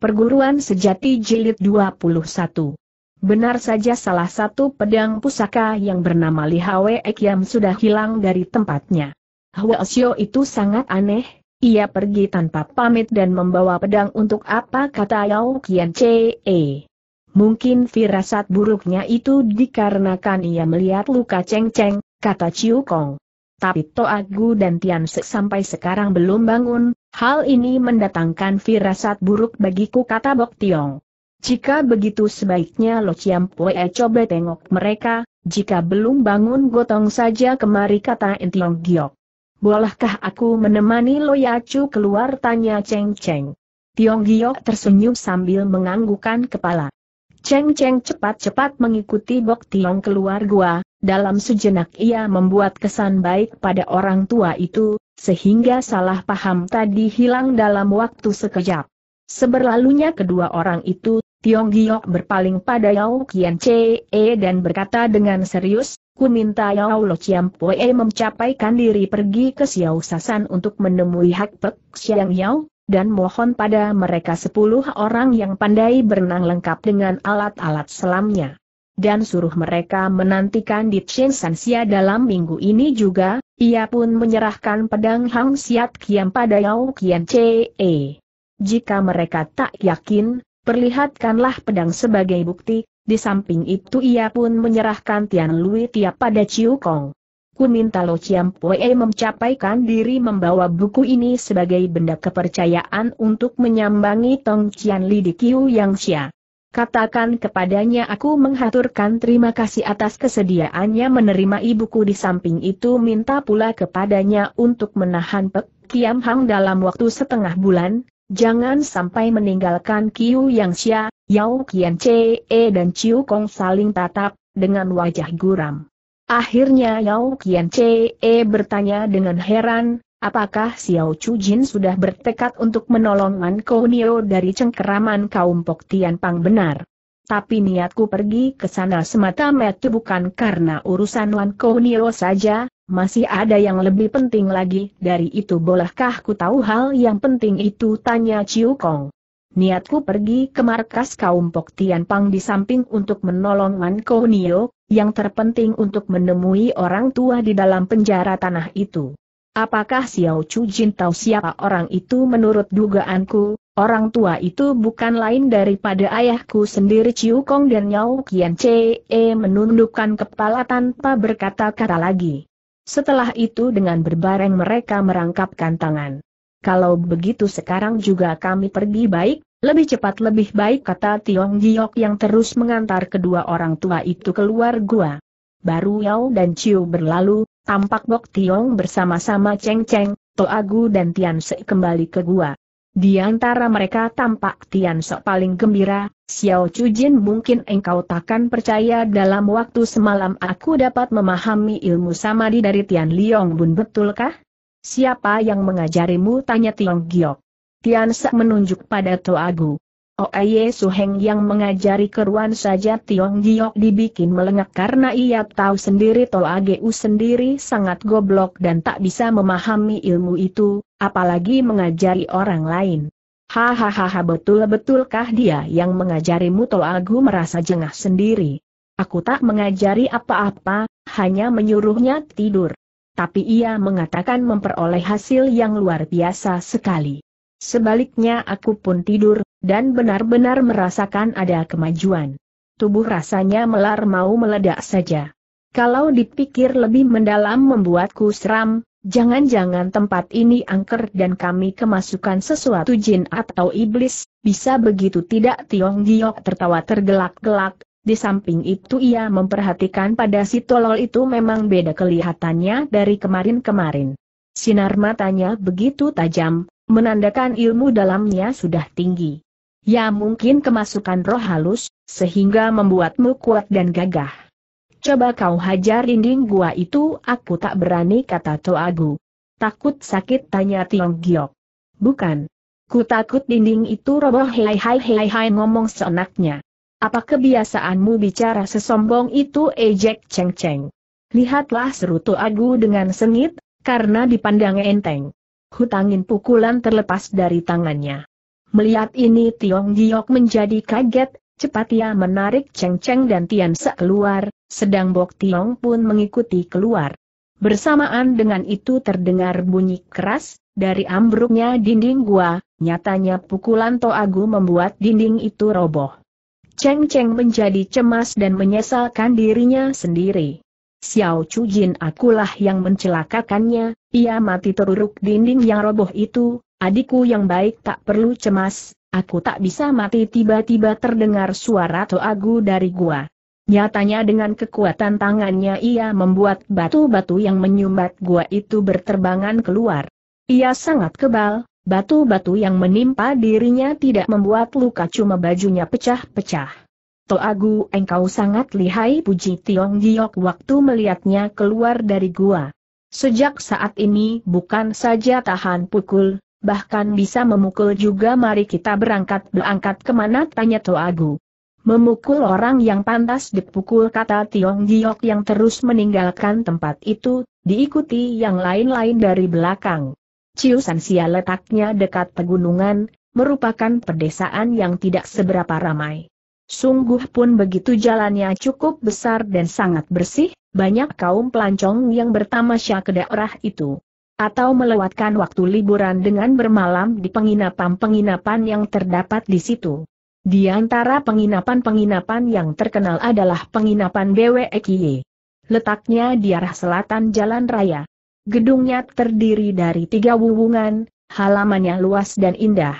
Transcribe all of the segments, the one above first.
Perguruan Sejati Jilid 21. Benar saja salah satu pedang pusaka yang bernama Li Hwe Ekyam sudah hilang dari tempatnya. Hwasyo itu sangat aneh, ia pergi tanpa pamit dan membawa pedang untuk apa kata Yao Kian Chee. Mungkin firasat buruknya itu dikarenakan ia melihat luka ceng-ceng, kata Chiu Kong. Tapi Toagu dan Tian Se sampai sekarang belum bangun, Hal ini mendatangkan firasat buruk bagiku kata Bok Tiong. Jika begitu sebaiknya Lo Chiam Pue coba tengok mereka, jika belum bangun gotong saja kemari kata Entiong Giok. Bolehkah aku menemani Lo Yacu keluar tanya Cheng Cheng. Tiong Giok tersenyum sambil menganggukan kepala. Cheng Cheng cepat-cepat mengikuti Bok Tiong keluar gua, dalam sejenak ia membuat kesan baik pada orang tua itu, sehingga salah paham tadi hilang dalam waktu sekejap. Seberlalunya kedua orang itu, Tiong Giok berpaling pada Yao Kian dan berkata dengan serius, Ku minta Yao Lo Chiam Poe mencapaikan diri pergi ke Xiao Sasan untuk menemui Hak Pek Xiang Yao, dan mohon pada mereka sepuluh orang yang pandai berenang lengkap dengan alat-alat selamnya dan suruh mereka menantikan di Chen Sanxia dalam minggu ini juga, ia pun menyerahkan pedang Hang Siat Kiam pada Yao Kian Che. Jika mereka tak yakin, perlihatkanlah pedang sebagai bukti, di samping itu ia pun menyerahkan Tian Lui Tiap pada Ciu Kong. Ku minta Lo Chiam Pue mencapaikan diri membawa buku ini sebagai benda kepercayaan untuk menyambangi Tong Chian Li di Kiu Yang Xia. Katakan kepadanya aku menghaturkan terima kasih atas kesediaannya menerima ibuku di samping itu minta pula kepadanya untuk menahan Pek Kiam Hang dalam waktu setengah bulan, jangan sampai meninggalkan Kiu Yang Xia, Yao Kian Che e dan Chiu Kong saling tatap, dengan wajah guram. Akhirnya Yao Kian Che e bertanya dengan heran, Apakah Xiao Chu Jin sudah bertekad untuk menolong Man Nio dari cengkeraman kaum Pok Tian Pang benar? Tapi niatku pergi ke sana semata-mata bukan karena urusan Wan Nio saja, masih ada yang lebih penting lagi dari itu bolehkah ku tahu hal yang penting itu tanya Chiu Kong. Niatku pergi ke markas kaum Pok Tian Pang di samping untuk menolong Man Nio, yang terpenting untuk menemui orang tua di dalam penjara tanah itu. Apakah Xiao Chu Jin tahu siapa orang itu menurut dugaanku, orang tua itu bukan lain daripada ayahku sendiri Ciu Kong dan Yao Qian Che menundukkan kepala tanpa berkata-kata lagi. Setelah itu dengan berbareng mereka merangkapkan tangan. Kalau begitu sekarang juga kami pergi baik, lebih cepat lebih baik kata Tiong Giok yang terus mengantar kedua orang tua itu keluar gua. Baru Yao dan Ciu berlalu, Tampak Bok Tiong bersama-sama Cheng Cheng, Toagu dan Tian Se kembali ke gua. Di antara mereka tampak Tian Se paling gembira, Xiao Chu Jin mungkin engkau takkan percaya dalam waktu semalam aku dapat memahami ilmu samadi dari Tian Liong Bun betulkah? Siapa yang mengajarimu? Tanya Tiong Giok. Tian Se menunjuk pada Toagu. Oye Suheng yang mengajari keruan saja Tiong Giok dibikin melengak karena ia tahu sendiri Toageu sendiri sangat goblok dan tak bisa memahami ilmu itu, apalagi mengajari orang lain. Hahaha betul-betulkah dia yang mengajarimu Toagu merasa jengah sendiri. Aku tak mengajari apa-apa, hanya menyuruhnya tidur. Tapi ia mengatakan memperoleh hasil yang luar biasa sekali. Sebaliknya aku pun tidur, dan benar-benar merasakan ada kemajuan. Tubuh rasanya melar mau meledak saja. Kalau dipikir lebih mendalam membuatku seram, jangan-jangan tempat ini angker dan kami kemasukan sesuatu jin atau iblis, bisa begitu tidak Tiong Giok tertawa tergelak-gelak, di samping itu ia memperhatikan pada si tolol itu memang beda kelihatannya dari kemarin-kemarin. Sinar matanya begitu tajam, menandakan ilmu dalamnya sudah tinggi. Ya mungkin kemasukan roh halus, sehingga membuatmu kuat dan gagah. Coba kau hajar dinding gua itu aku tak berani kata Toagu. Takut sakit tanya Tiong Giok. Bukan. Ku takut dinding itu roboh hei hai hei hai ngomong seenaknya. Apa kebiasaanmu bicara sesombong itu ejek ceng ceng. Lihatlah seru Toagu dengan sengit, karena dipandang enteng. Hutangin pukulan terlepas dari tangannya. Melihat ini Tiong Giok menjadi kaget, cepat ia menarik Cheng Cheng dan Tian Se keluar, sedang Bok Tiong pun mengikuti keluar. Bersamaan dengan itu terdengar bunyi keras, dari ambruknya dinding gua, nyatanya pukulan Toagu membuat dinding itu roboh. Cheng Cheng menjadi cemas dan menyesalkan dirinya sendiri. Xiao Chu Jin akulah yang mencelakakannya, ia mati teruruk dinding yang roboh itu, Adikku yang baik tak perlu cemas, aku tak bisa mati tiba-tiba terdengar suara Toagu dari gua. Nyatanya dengan kekuatan tangannya ia membuat batu-batu yang menyumbat gua itu berterbangan keluar. Ia sangat kebal, batu-batu yang menimpa dirinya tidak membuat luka cuma bajunya pecah-pecah. Toagu engkau sangat lihai puji Tiong Giok waktu melihatnya keluar dari gua. Sejak saat ini bukan saja tahan pukul, bahkan bisa memukul juga mari kita berangkat berangkat kemana tanya Toagu. Memukul orang yang pantas dipukul kata Tiong Giok yang terus meninggalkan tempat itu, diikuti yang lain-lain dari belakang. Ciusansia letaknya dekat pegunungan, merupakan pedesaan yang tidak seberapa ramai. Sungguh pun begitu jalannya cukup besar dan sangat bersih, banyak kaum pelancong yang bertamasya ke daerah itu atau melewatkan waktu liburan dengan bermalam di penginapan-penginapan yang terdapat di situ. Di antara penginapan-penginapan yang terkenal adalah penginapan BWEKY. Letaknya di arah selatan jalan raya. Gedungnya terdiri dari tiga wuwungan, halamannya luas dan indah.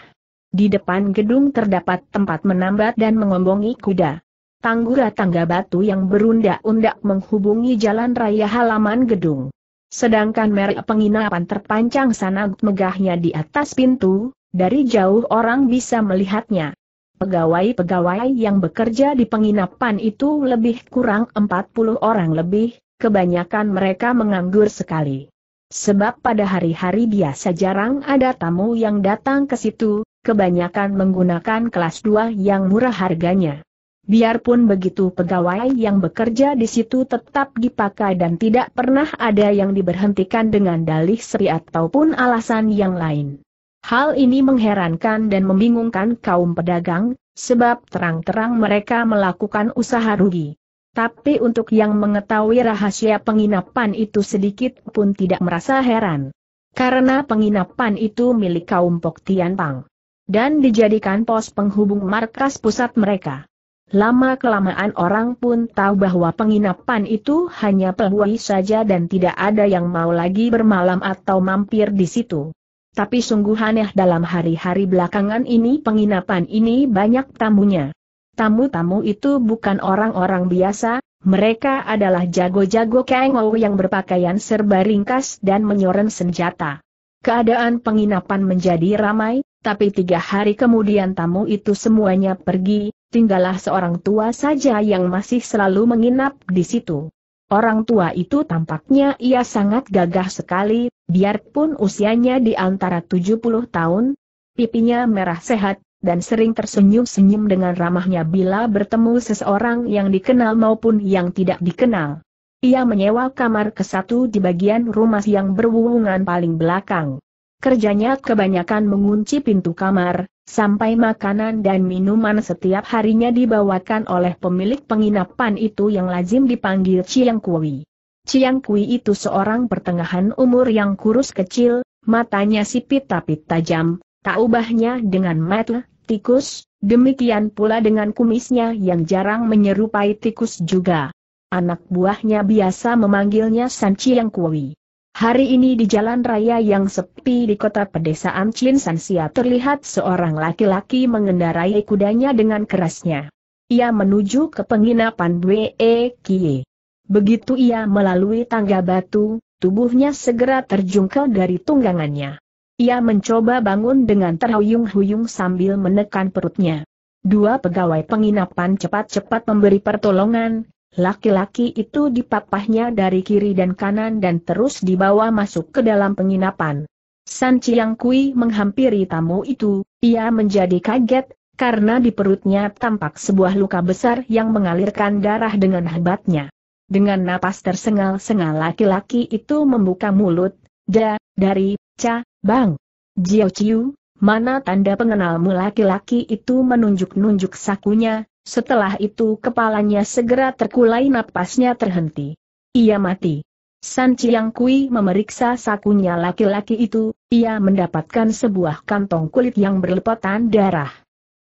Di depan gedung terdapat tempat menambat dan mengombongi kuda. Tanggura tangga batu yang berundak-undak menghubungi jalan raya halaman gedung. Sedangkan merek penginapan terpancang sangat megahnya di atas pintu, dari jauh orang bisa melihatnya. Pegawai-pegawai yang bekerja di penginapan itu lebih kurang 40 orang lebih, kebanyakan mereka menganggur sekali. Sebab pada hari-hari biasa jarang ada tamu yang datang ke situ, kebanyakan menggunakan kelas 2 yang murah harganya. Biarpun begitu pegawai yang bekerja di situ tetap dipakai dan tidak pernah ada yang diberhentikan dengan dalih seri ataupun alasan yang lain. Hal ini mengherankan dan membingungkan kaum pedagang, sebab terang-terang mereka melakukan usaha rugi. Tapi untuk yang mengetahui rahasia penginapan itu sedikit pun tidak merasa heran. Karena penginapan itu milik kaum Pok Pang Dan dijadikan pos penghubung markas pusat mereka. Lama-kelamaan orang pun tahu bahwa penginapan itu hanya peluang saja dan tidak ada yang mau lagi bermalam atau mampir di situ. Tapi sungguh aneh dalam hari-hari belakangan ini penginapan ini banyak tamunya. Tamu-tamu itu bukan orang-orang biasa, mereka adalah jago-jago kengou yang berpakaian serba ringkas dan menyoren senjata. Keadaan penginapan menjadi ramai, tapi tiga hari kemudian tamu itu semuanya pergi, tinggallah seorang tua saja yang masih selalu menginap di situ. Orang tua itu tampaknya ia sangat gagah sekali, biarpun usianya di antara 70 tahun, pipinya merah sehat, dan sering tersenyum-senyum dengan ramahnya bila bertemu seseorang yang dikenal maupun yang tidak dikenal. Ia menyewa kamar ke satu di bagian rumah yang berwungan paling belakang. Kerjanya kebanyakan mengunci pintu kamar, sampai makanan dan minuman setiap harinya dibawakan oleh pemilik penginapan itu yang lazim dipanggil Chiang Kui. Chiang Kui itu seorang pertengahan umur yang kurus kecil, matanya sipit tapi tajam, tak ubahnya dengan metel, tikus, demikian pula dengan kumisnya yang jarang menyerupai tikus juga. Anak buahnya biasa memanggilnya San Chiang Kui. Hari ini di jalan raya yang sepi di kota pedesaan Sia terlihat seorang laki-laki mengendarai kudanya dengan kerasnya. Ia menuju ke penginapan Wee Kie. Begitu ia melalui tangga batu, tubuhnya segera terjungkel dari tunggangannya. Ia mencoba bangun dengan terhuyung-huyung sambil menekan perutnya. Dua pegawai penginapan cepat-cepat memberi pertolongan, Laki-laki itu dipapahnya dari kiri dan kanan dan terus dibawa masuk ke dalam penginapan. San Chiang Kui menghampiri tamu itu, ia menjadi kaget, karena di perutnya tampak sebuah luka besar yang mengalirkan darah dengan hebatnya. Dengan napas tersengal-sengal laki-laki itu membuka mulut, da, dari, ca, bang. Jiao ciu mana tanda pengenalmu laki-laki itu menunjuk-nunjuk sakunya, setelah itu kepalanya segera terkulai napasnya terhenti. Ia mati. San Chiang Kui memeriksa sakunya laki-laki itu, ia mendapatkan sebuah kantong kulit yang berlepotan darah.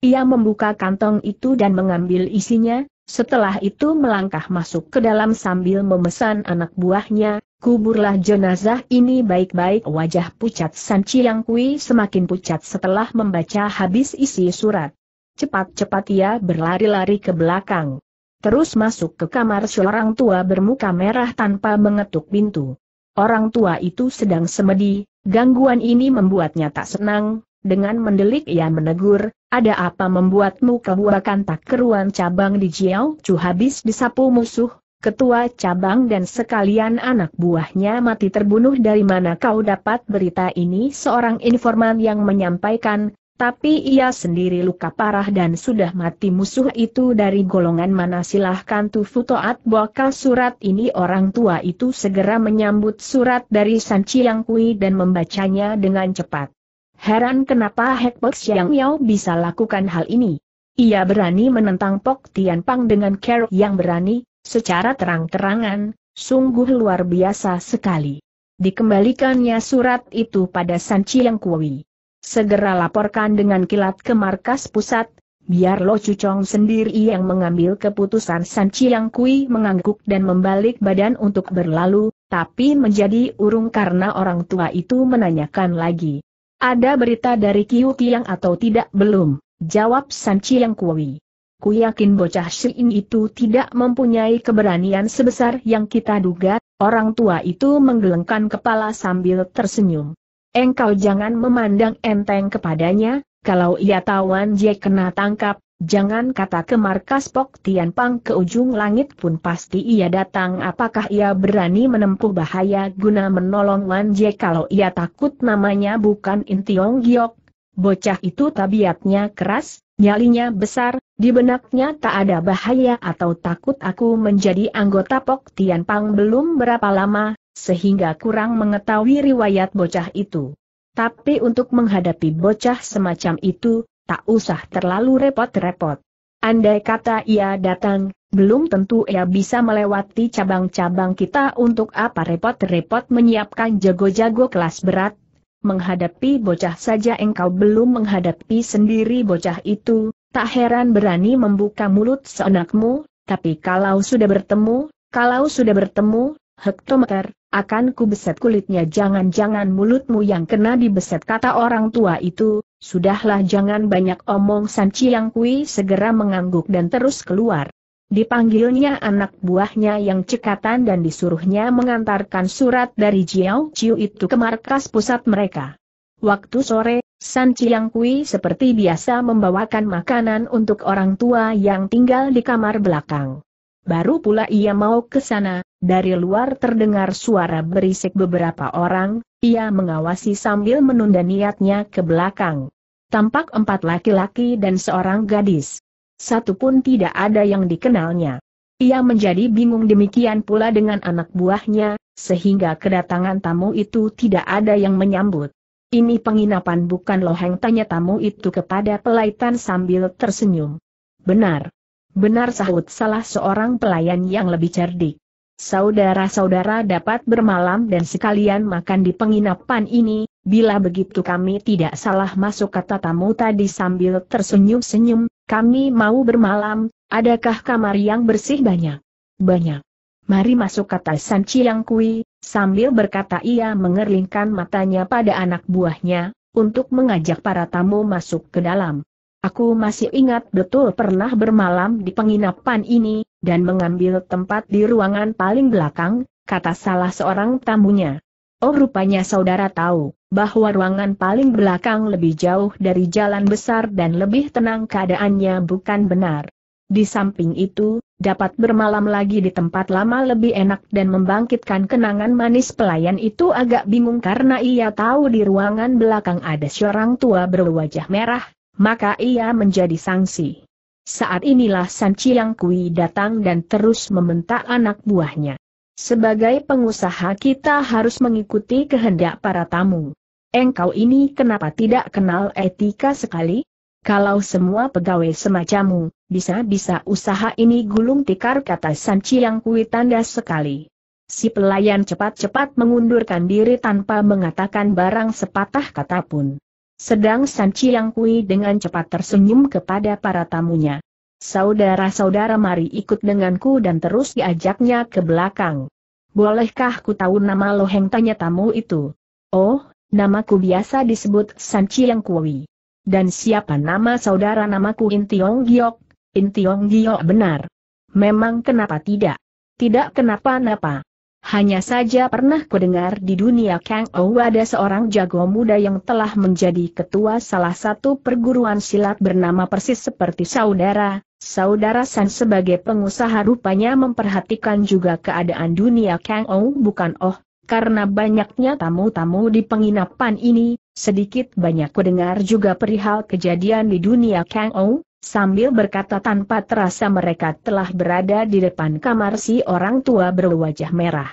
Ia membuka kantong itu dan mengambil isinya, setelah itu melangkah masuk ke dalam sambil memesan anak buahnya, kuburlah jenazah ini baik-baik wajah pucat San Chiang Kui semakin pucat setelah membaca habis isi surat. Cepat-cepat ia berlari-lari ke belakang. Terus masuk ke kamar seorang tua bermuka merah tanpa mengetuk pintu. Orang tua itu sedang semedi, gangguan ini membuatnya tak senang, dengan mendelik ia menegur, ada apa membuatmu kebuakan tak keruan cabang di Jiao Chu habis disapu musuh, ketua cabang dan sekalian anak buahnya mati terbunuh dari mana kau dapat berita ini seorang informan yang menyampaikan, tapi ia sendiri luka parah dan sudah mati musuh itu dari golongan mana silahkan Tufu Toat bakal surat ini orang tua itu segera menyambut surat dari San Chiang Kui dan membacanya dengan cepat. Heran kenapa Hek Pek Siang Yau bisa lakukan hal ini. Ia berani menentang Pok Tian Pang dengan care yang berani, secara terang-terangan, sungguh luar biasa sekali. Dikembalikannya surat itu pada San Chiang Kui segera laporkan dengan kilat ke markas pusat, biar Lo Cucong sendiri yang mengambil keputusan San Chiang Kui mengangguk dan membalik badan untuk berlalu, tapi menjadi urung karena orang tua itu menanyakan lagi. Ada berita dari Kiu Kiang atau tidak belum? Jawab San Chiang Kui. Ku yakin bocah Syin itu tidak mempunyai keberanian sebesar yang kita duga, orang tua itu menggelengkan kepala sambil tersenyum. Engkau jangan memandang enteng kepadanya, kalau ia tawan Jie kena tangkap, jangan kata ke markas Pok Tian Pang ke ujung langit pun pasti ia datang apakah ia berani menempuh bahaya guna menolong Wan kalau ia takut namanya bukan Intiong Giok. Bocah itu tabiatnya keras, Nyalinya besar, di benaknya tak ada bahaya atau takut aku menjadi anggota Pok Tian Pang belum berapa lama, sehingga kurang mengetahui riwayat bocah itu. Tapi untuk menghadapi bocah semacam itu, tak usah terlalu repot-repot. Andai kata ia datang, belum tentu ia bisa melewati cabang-cabang kita untuk apa repot-repot menyiapkan jago-jago kelas berat, Menghadapi bocah saja engkau belum menghadapi sendiri bocah itu, tak heran berani membuka mulut seenakmu, tapi kalau sudah bertemu, kalau sudah bertemu, hektometer, akan ku beset kulitnya jangan-jangan mulutmu yang kena dibeset kata orang tua itu, sudahlah jangan banyak omong sanci. Yang Kui segera mengangguk dan terus keluar. Dipanggilnya anak buahnya yang cekatan dan disuruhnya mengantarkan surat dari Jiao Chiu itu ke markas pusat mereka. Waktu sore, San Chiang Kui seperti biasa membawakan makanan untuk orang tua yang tinggal di kamar belakang. Baru pula ia mau ke sana, dari luar terdengar suara berisik beberapa orang, ia mengawasi sambil menunda niatnya ke belakang. Tampak empat laki-laki dan seorang gadis satu pun tidak ada yang dikenalnya. Ia menjadi bingung demikian pula dengan anak buahnya, sehingga kedatangan tamu itu tidak ada yang menyambut. Ini penginapan bukan loheng tanya tamu itu kepada pelayan sambil tersenyum. Benar. Benar sahut salah seorang pelayan yang lebih cerdik. Saudara-saudara dapat bermalam dan sekalian makan di penginapan ini, bila begitu kami tidak salah masuk kata tamu tadi sambil tersenyum-senyum, kami mau bermalam, adakah kamar yang bersih banyak? Banyak. Mari masuk kata San Chiang Kui, sambil berkata ia mengerlingkan matanya pada anak buahnya, untuk mengajak para tamu masuk ke dalam. Aku masih ingat betul pernah bermalam di penginapan ini, dan mengambil tempat di ruangan paling belakang, kata salah seorang tamunya. Oh rupanya saudara tahu bahwa ruangan paling belakang lebih jauh dari jalan besar dan lebih tenang keadaannya bukan benar. Di samping itu, dapat bermalam lagi di tempat lama lebih enak dan membangkitkan kenangan manis pelayan itu agak bingung karena ia tahu di ruangan belakang ada seorang tua berwajah merah, maka ia menjadi sanksi. Saat inilah San Chiang Kui datang dan terus membentak anak buahnya. Sebagai pengusaha kita harus mengikuti kehendak para tamu. Engkau ini kenapa tidak kenal etika sekali? Kalau semua pegawai semacammu, bisa-bisa usaha ini gulung tikar kata Sanci yang kui tanda sekali. Si pelayan cepat-cepat mengundurkan diri tanpa mengatakan barang sepatah kata pun. Sedang Sanci yang kui dengan cepat tersenyum kepada para tamunya. Saudara-saudara mari ikut denganku dan terus diajaknya ke belakang. Bolehkah ku tahu nama loheng tanya tamu itu? Oh, namaku biasa disebut San Chiang Kui. Dan siapa nama saudara namaku Intiong Giok? Intiong Giok benar. Memang kenapa tidak? Tidak kenapa-napa. Hanya saja pernah kudengar di dunia Kang Ou ada seorang jago muda yang telah menjadi ketua salah satu perguruan silat bernama persis seperti saudara, Saudara San sebagai pengusaha rupanya memperhatikan juga keadaan dunia Kang Ou bukan Oh, karena banyaknya tamu-tamu di penginapan ini, sedikit banyak kudengar juga perihal kejadian di dunia Kang Ou, sambil berkata tanpa terasa mereka telah berada di depan kamar si orang tua berwajah merah.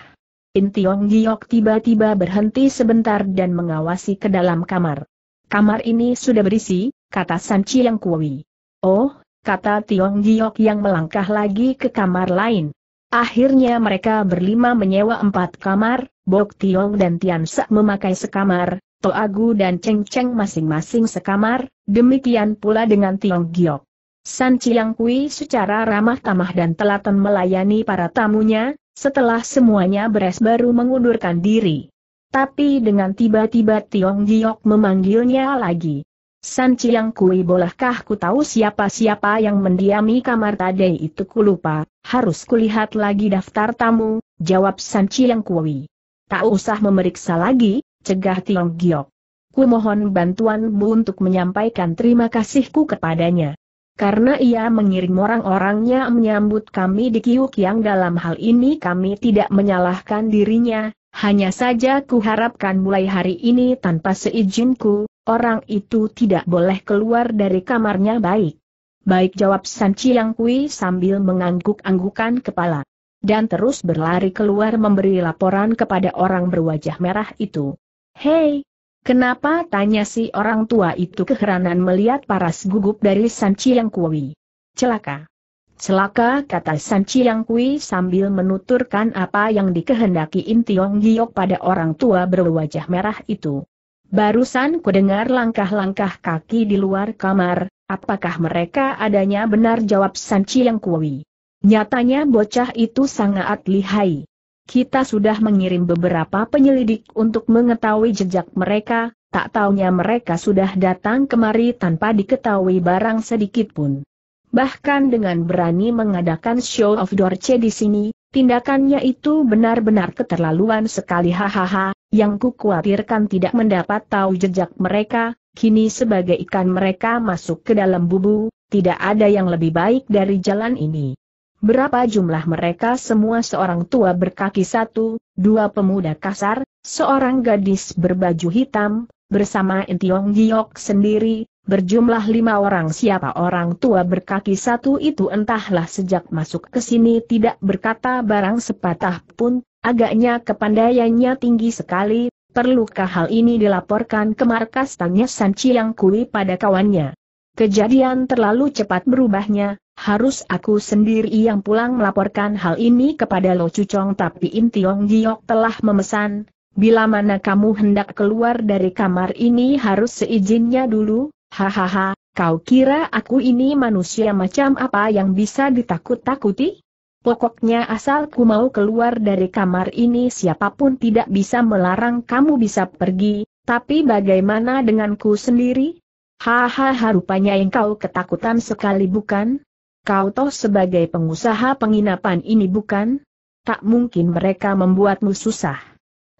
Intiong Giok tiba-tiba berhenti sebentar dan mengawasi ke dalam kamar. Kamar ini sudah berisi, kata San Chiang Kui. Oh, kata Tiong Giok yang melangkah lagi ke kamar lain. Akhirnya mereka berlima menyewa empat kamar, Bok Tiong dan Tian Sak memakai sekamar, To Agu dan Cheng Cheng masing-masing sekamar, demikian pula dengan Tiong Giok. San Chiang Kui secara ramah tamah dan telaten melayani para tamunya, setelah semuanya beres baru mengundurkan diri. Tapi dengan tiba-tiba Tiong Giok memanggilnya lagi. San Chiang Kui bolehkah ku tahu siapa-siapa yang mendiami kamar tadi itu ku lupa, harus kulihat lagi daftar tamu, jawab San Chiang Kui. Tak usah memeriksa lagi, cegah Tiong Giok. Ku mohon bantuanmu untuk menyampaikan terima kasihku kepadanya karena ia mengirim orang-orangnya menyambut kami di yang dalam hal ini kami tidak menyalahkan dirinya, hanya saja ku harapkan mulai hari ini tanpa seizinku, Orang itu tidak boleh keluar dari kamarnya baik. Baik jawab San Chiang Kui sambil mengangguk-anggukan kepala. Dan terus berlari keluar memberi laporan kepada orang berwajah merah itu. Hei, kenapa tanya si orang tua itu keheranan melihat paras gugup dari San Chiang Kui. Celaka. Celaka kata San Chiang Kui sambil menuturkan apa yang dikehendaki Intiong Tiong Giok pada orang tua berwajah merah itu. Barusan kudengar langkah-langkah kaki di luar kamar, apakah mereka adanya benar jawab San yang kuwi. Nyatanya bocah itu sangat lihai. Kita sudah mengirim beberapa penyelidik untuk mengetahui jejak mereka, tak taunya mereka sudah datang kemari tanpa diketahui barang sedikit pun. Bahkan dengan berani mengadakan show of dorce di sini, Tindakannya itu benar-benar keterlaluan sekali hahaha, yang kukhawatirkan tidak mendapat tahu jejak mereka, kini sebagai ikan mereka masuk ke dalam bubu, tidak ada yang lebih baik dari jalan ini. Berapa jumlah mereka semua seorang tua berkaki satu, dua pemuda kasar, seorang gadis berbaju hitam, bersama Entiong Giok sendiri, berjumlah lima orang siapa orang tua berkaki satu itu entahlah sejak masuk ke sini tidak berkata barang sepatah pun, agaknya kepandaiannya tinggi sekali, perlukah hal ini dilaporkan ke markas tanya San yang Kui pada kawannya. Kejadian terlalu cepat berubahnya, harus aku sendiri yang pulang melaporkan hal ini kepada Lo Cucong tapi Intiong Giok telah memesan, bila mana kamu hendak keluar dari kamar ini harus seizinnya dulu, Hahaha, kau kira aku ini manusia macam apa yang bisa ditakut-takuti? Pokoknya asal ku mau keluar dari kamar ini siapapun tidak bisa melarang kamu bisa pergi, tapi bagaimana denganku sendiri? Hahaha rupanya engkau ketakutan sekali bukan? Kau toh sebagai pengusaha penginapan ini bukan? Tak mungkin mereka membuatmu susah.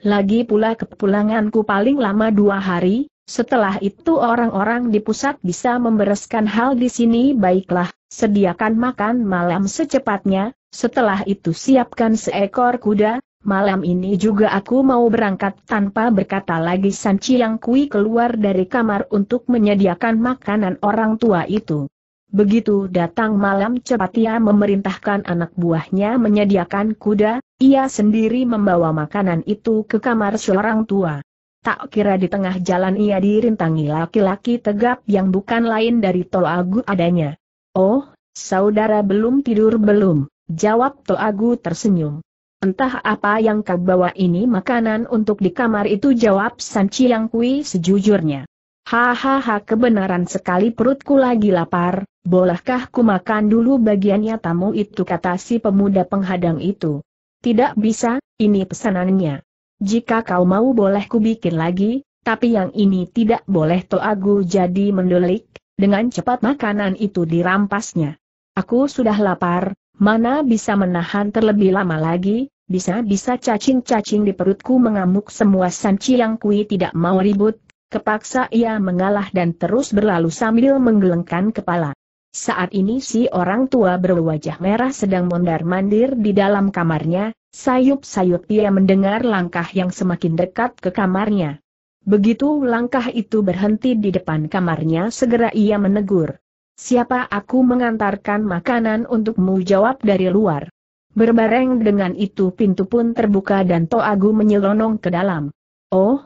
Lagi pula kepulanganku paling lama dua hari, setelah itu orang-orang di pusat bisa membereskan hal di sini baiklah, sediakan makan malam secepatnya, setelah itu siapkan seekor kuda, malam ini juga aku mau berangkat tanpa berkata lagi San Chiang Kui keluar dari kamar untuk menyediakan makanan orang tua itu. Begitu datang malam cepat ia memerintahkan anak buahnya menyediakan kuda, ia sendiri membawa makanan itu ke kamar seorang tua. Tak kira di tengah jalan ia dirintangi laki-laki tegap yang bukan lain dari Toagu adanya. Oh, saudara belum tidur belum, jawab Toagu tersenyum. Entah apa yang kau bawa ini makanan untuk di kamar itu jawab San Chiang Kui sejujurnya. Hahaha kebenaran sekali perutku lagi lapar, bolehkah ku makan dulu bagiannya tamu itu kata si pemuda penghadang itu. Tidak bisa, ini pesanannya. Jika kau mau boleh kubikin lagi, tapi yang ini tidak boleh Toagu jadi mendelik, dengan cepat makanan itu dirampasnya. Aku sudah lapar, mana bisa menahan terlebih lama lagi, bisa-bisa cacing-cacing di perutku mengamuk semua Sanci yang kui tidak mau ribut, kepaksa ia mengalah dan terus berlalu sambil menggelengkan kepala. Saat ini si orang tua berwajah merah sedang mondar-mandir di dalam kamarnya, sayup-sayup dia mendengar langkah yang semakin dekat ke kamarnya. Begitu langkah itu berhenti di depan kamarnya segera ia menegur. Siapa aku mengantarkan makanan untukmu jawab dari luar. Berbareng dengan itu pintu pun terbuka dan Toagu menyelonong ke dalam. Oh,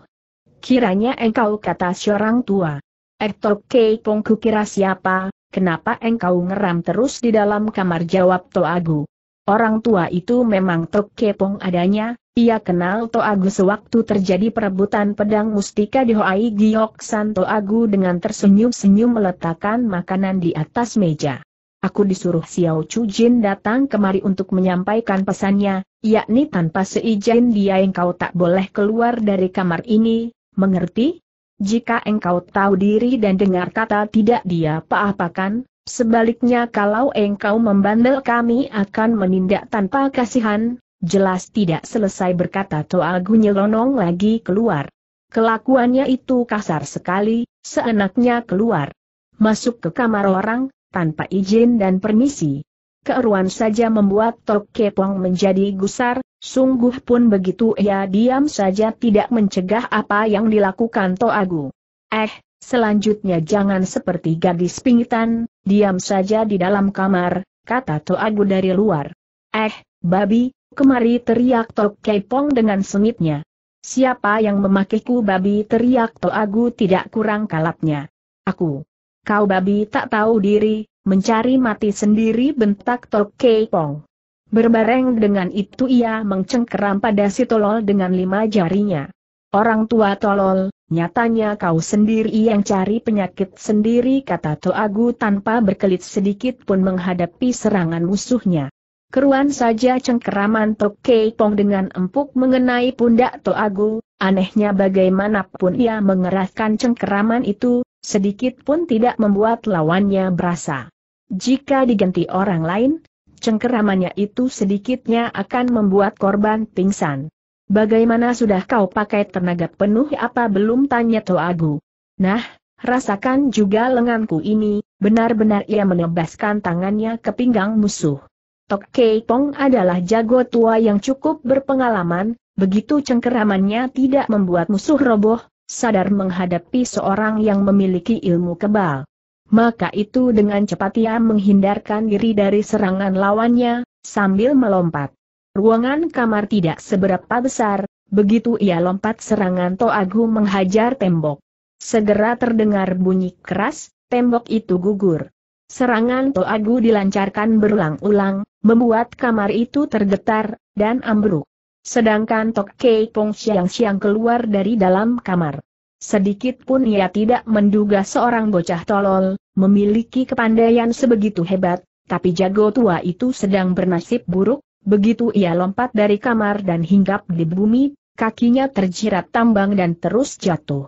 kiranya engkau kata seorang tua. Ektok Kei Pongku kira siapa, kenapa engkau ngeram terus di dalam kamar jawab Agu. Orang tua itu memang terkepung adanya, ia kenal Toagu sewaktu terjadi perebutan pedang mustika di Hoai Giok San Agu dengan tersenyum-senyum meletakkan makanan di atas meja. Aku disuruh Xiao Chu Jin datang kemari untuk menyampaikan pesannya, yakni tanpa seizin dia engkau tak boleh keluar dari kamar ini, mengerti? Jika engkau tahu diri dan dengar kata tidak dia apa-apakan, sebaliknya kalau engkau membandel kami akan menindak tanpa kasihan, jelas tidak selesai berkata Toal Gunyelonong lagi keluar. Kelakuannya itu kasar sekali, seenaknya keluar. Masuk ke kamar orang, tanpa izin dan permisi. Keeruan saja membuat Tok Kepong menjadi gusar, Sungguh pun begitu ia diam saja tidak mencegah apa yang dilakukan Toagu. Eh, selanjutnya jangan seperti gadis pingitan, diam saja di dalam kamar, kata Toagu dari luar. Eh, babi, kemari teriak Tok Kepong dengan sengitnya. Siapa yang memakiku babi teriak Toagu tidak kurang kalapnya. Aku. Kau babi tak tahu diri, mencari mati sendiri bentak Tok Kepong. Berbareng dengan itu ia mencengkeram pada si tolol dengan lima jarinya. Orang tua tolol, nyatanya kau sendiri yang cari penyakit sendiri kata Toagu tanpa berkelit sedikit pun menghadapi serangan musuhnya. Keruan saja cengkeraman Tok Pong dengan empuk mengenai pundak Toagu, anehnya bagaimanapun ia mengerahkan cengkeraman itu, sedikit pun tidak membuat lawannya berasa. Jika diganti orang lain, cengkeramannya itu sedikitnya akan membuat korban pingsan. Bagaimana sudah kau pakai tenaga penuh apa belum tanya Toagu? Nah, rasakan juga lenganku ini, benar-benar ia menebaskan tangannya ke pinggang musuh. Tok Kei Pong adalah jago tua yang cukup berpengalaman, begitu cengkeramannya tidak membuat musuh roboh, sadar menghadapi seorang yang memiliki ilmu kebal maka itu dengan cepat ia menghindarkan diri dari serangan lawannya, sambil melompat. Ruangan kamar tidak seberapa besar, begitu ia lompat serangan Toagu menghajar tembok. Segera terdengar bunyi keras, tembok itu gugur. Serangan Toagu dilancarkan berulang-ulang, membuat kamar itu tergetar, dan ambruk. Sedangkan Tok Kei Pong Siang siang keluar dari dalam kamar. Sedikit pun ia tidak menduga seorang bocah tolol, memiliki kepandaian sebegitu hebat, tapi jago tua itu sedang bernasib buruk, begitu ia lompat dari kamar dan hinggap di bumi, kakinya terjerat tambang dan terus jatuh.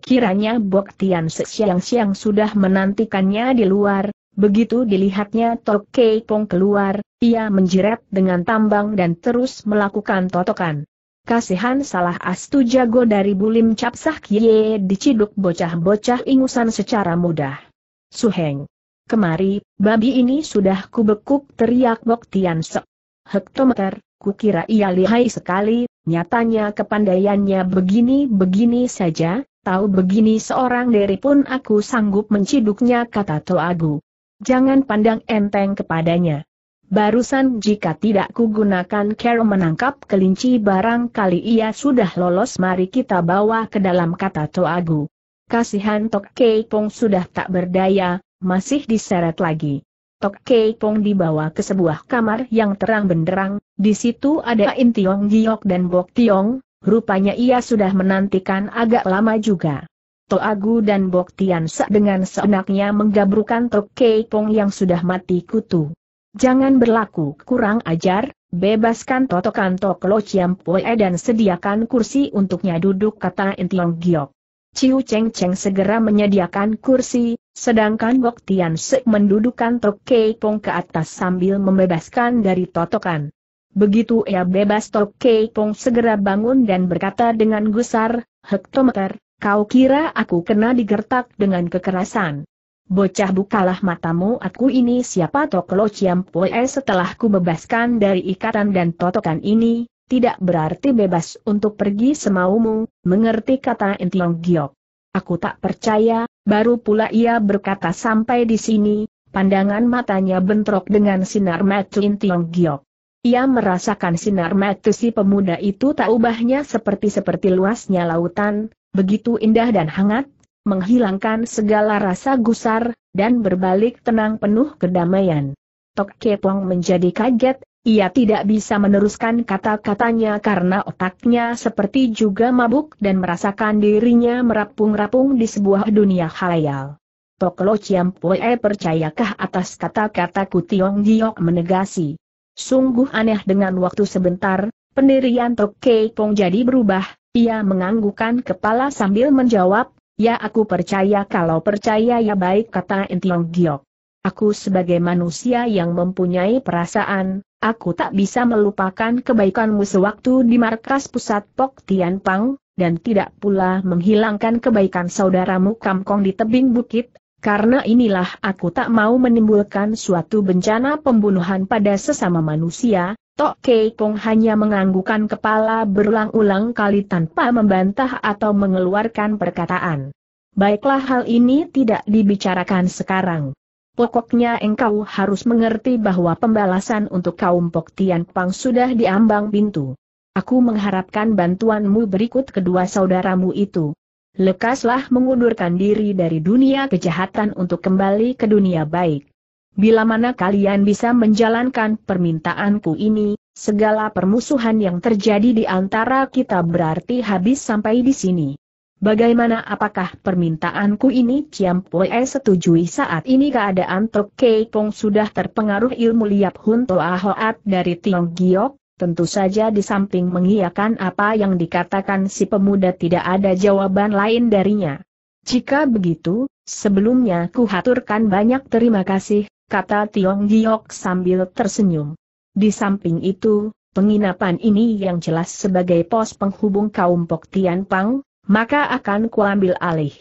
Kiranya Tian siang-siang sudah menantikannya di luar, begitu dilihatnya Tok Kei Pong keluar, ia menjerat dengan tambang dan terus melakukan totokan. Kasihan salah astu jago dari bulim capsah kie diciduk bocah-bocah ingusan secara mudah. Suheng. Kemari, babi ini sudah kubekuk teriak Bok Tian Sek. Hektometer, kukira ia lihai sekali, nyatanya kepandaiannya begini-begini saja, tahu begini seorang diri pun aku sanggup menciduknya kata Toagu. Jangan pandang enteng kepadanya. Barusan jika tidak kugunakan Carol menangkap kelinci barang kali ia sudah lolos mari kita bawa ke dalam kata Toagu. Kasihan Tok Kei sudah tak berdaya, masih diseret lagi. Tok Kei dibawa ke sebuah kamar yang terang benderang, di situ ada In Tiong Giok dan Bok Tiong, rupanya ia sudah menantikan agak lama juga. Toagu dan Bok Tian Sa dengan seenaknya menggabrukan Tok Kei yang sudah mati kutu. Jangan berlaku kurang ajar, bebaskan Toto Kanto Klo Chiam Poe dan sediakan kursi untuknya duduk kata Intiong Giok. Ciu Cheng Cheng segera menyediakan kursi, sedangkan Gok Tian Sek mendudukan Tok Kei Pong ke atas sambil membebaskan dari totokan. Begitu ia bebas Tok Kei Pong segera bangun dan berkata dengan gusar, Hektometer, kau kira aku kena digertak dengan kekerasan. Bocah bukalah matamu aku ini siapa Toklo Ciampoe setelah ku bebaskan dari ikatan dan totokan ini, tidak berarti bebas untuk pergi semaumu, mengerti kata Entiong Giok. Aku tak percaya, baru pula ia berkata sampai di sini, pandangan matanya bentrok dengan sinar mata Entiong Giok. Ia merasakan sinar mata si pemuda itu tak ubahnya seperti-seperti luasnya lautan, begitu indah dan hangat, menghilangkan segala rasa gusar, dan berbalik tenang penuh kedamaian. Tok Kepong menjadi kaget, ia tidak bisa meneruskan kata-katanya karena otaknya seperti juga mabuk dan merasakan dirinya merapung-rapung di sebuah dunia khayal. Tok Lo Chiam Pue percayakah atas kata-kata Tiong Giok menegasi. Sungguh aneh dengan waktu sebentar, pendirian Tok Kepong jadi berubah, ia menganggukkan kepala sambil menjawab, Ya aku percaya kalau percaya ya baik kata Entiong Giok. Aku sebagai manusia yang mempunyai perasaan, aku tak bisa melupakan kebaikanmu sewaktu di markas pusat Pok Tian Pang, dan tidak pula menghilangkan kebaikan saudaramu Kam Kong di tebing bukit karena inilah aku tak mau menimbulkan suatu bencana pembunuhan pada sesama manusia, Tok Kei Kong hanya menganggukan kepala berulang-ulang kali tanpa membantah atau mengeluarkan perkataan. Baiklah hal ini tidak dibicarakan sekarang. Pokoknya engkau harus mengerti bahwa pembalasan untuk kaum Pok Tian Pang sudah diambang pintu. Aku mengharapkan bantuanmu berikut kedua saudaramu itu, lekaslah mengundurkan diri dari dunia kejahatan untuk kembali ke dunia baik. Bila mana kalian bisa menjalankan permintaanku ini, segala permusuhan yang terjadi di antara kita berarti habis sampai di sini. Bagaimana apakah permintaanku ini Ciam Poe setujui saat ini keadaan Tok Kei Pong sudah terpengaruh ilmu liap Hun Toa Hoat dari Tiong Giok? tentu saja di samping mengiyakan apa yang dikatakan si pemuda tidak ada jawaban lain darinya. Jika begitu, sebelumnya kuhaturkan banyak terima kasih, kata Tiong Giok sambil tersenyum. Di samping itu, penginapan ini yang jelas sebagai pos penghubung kaum Pok Tian Pang, maka akan kuambil alih.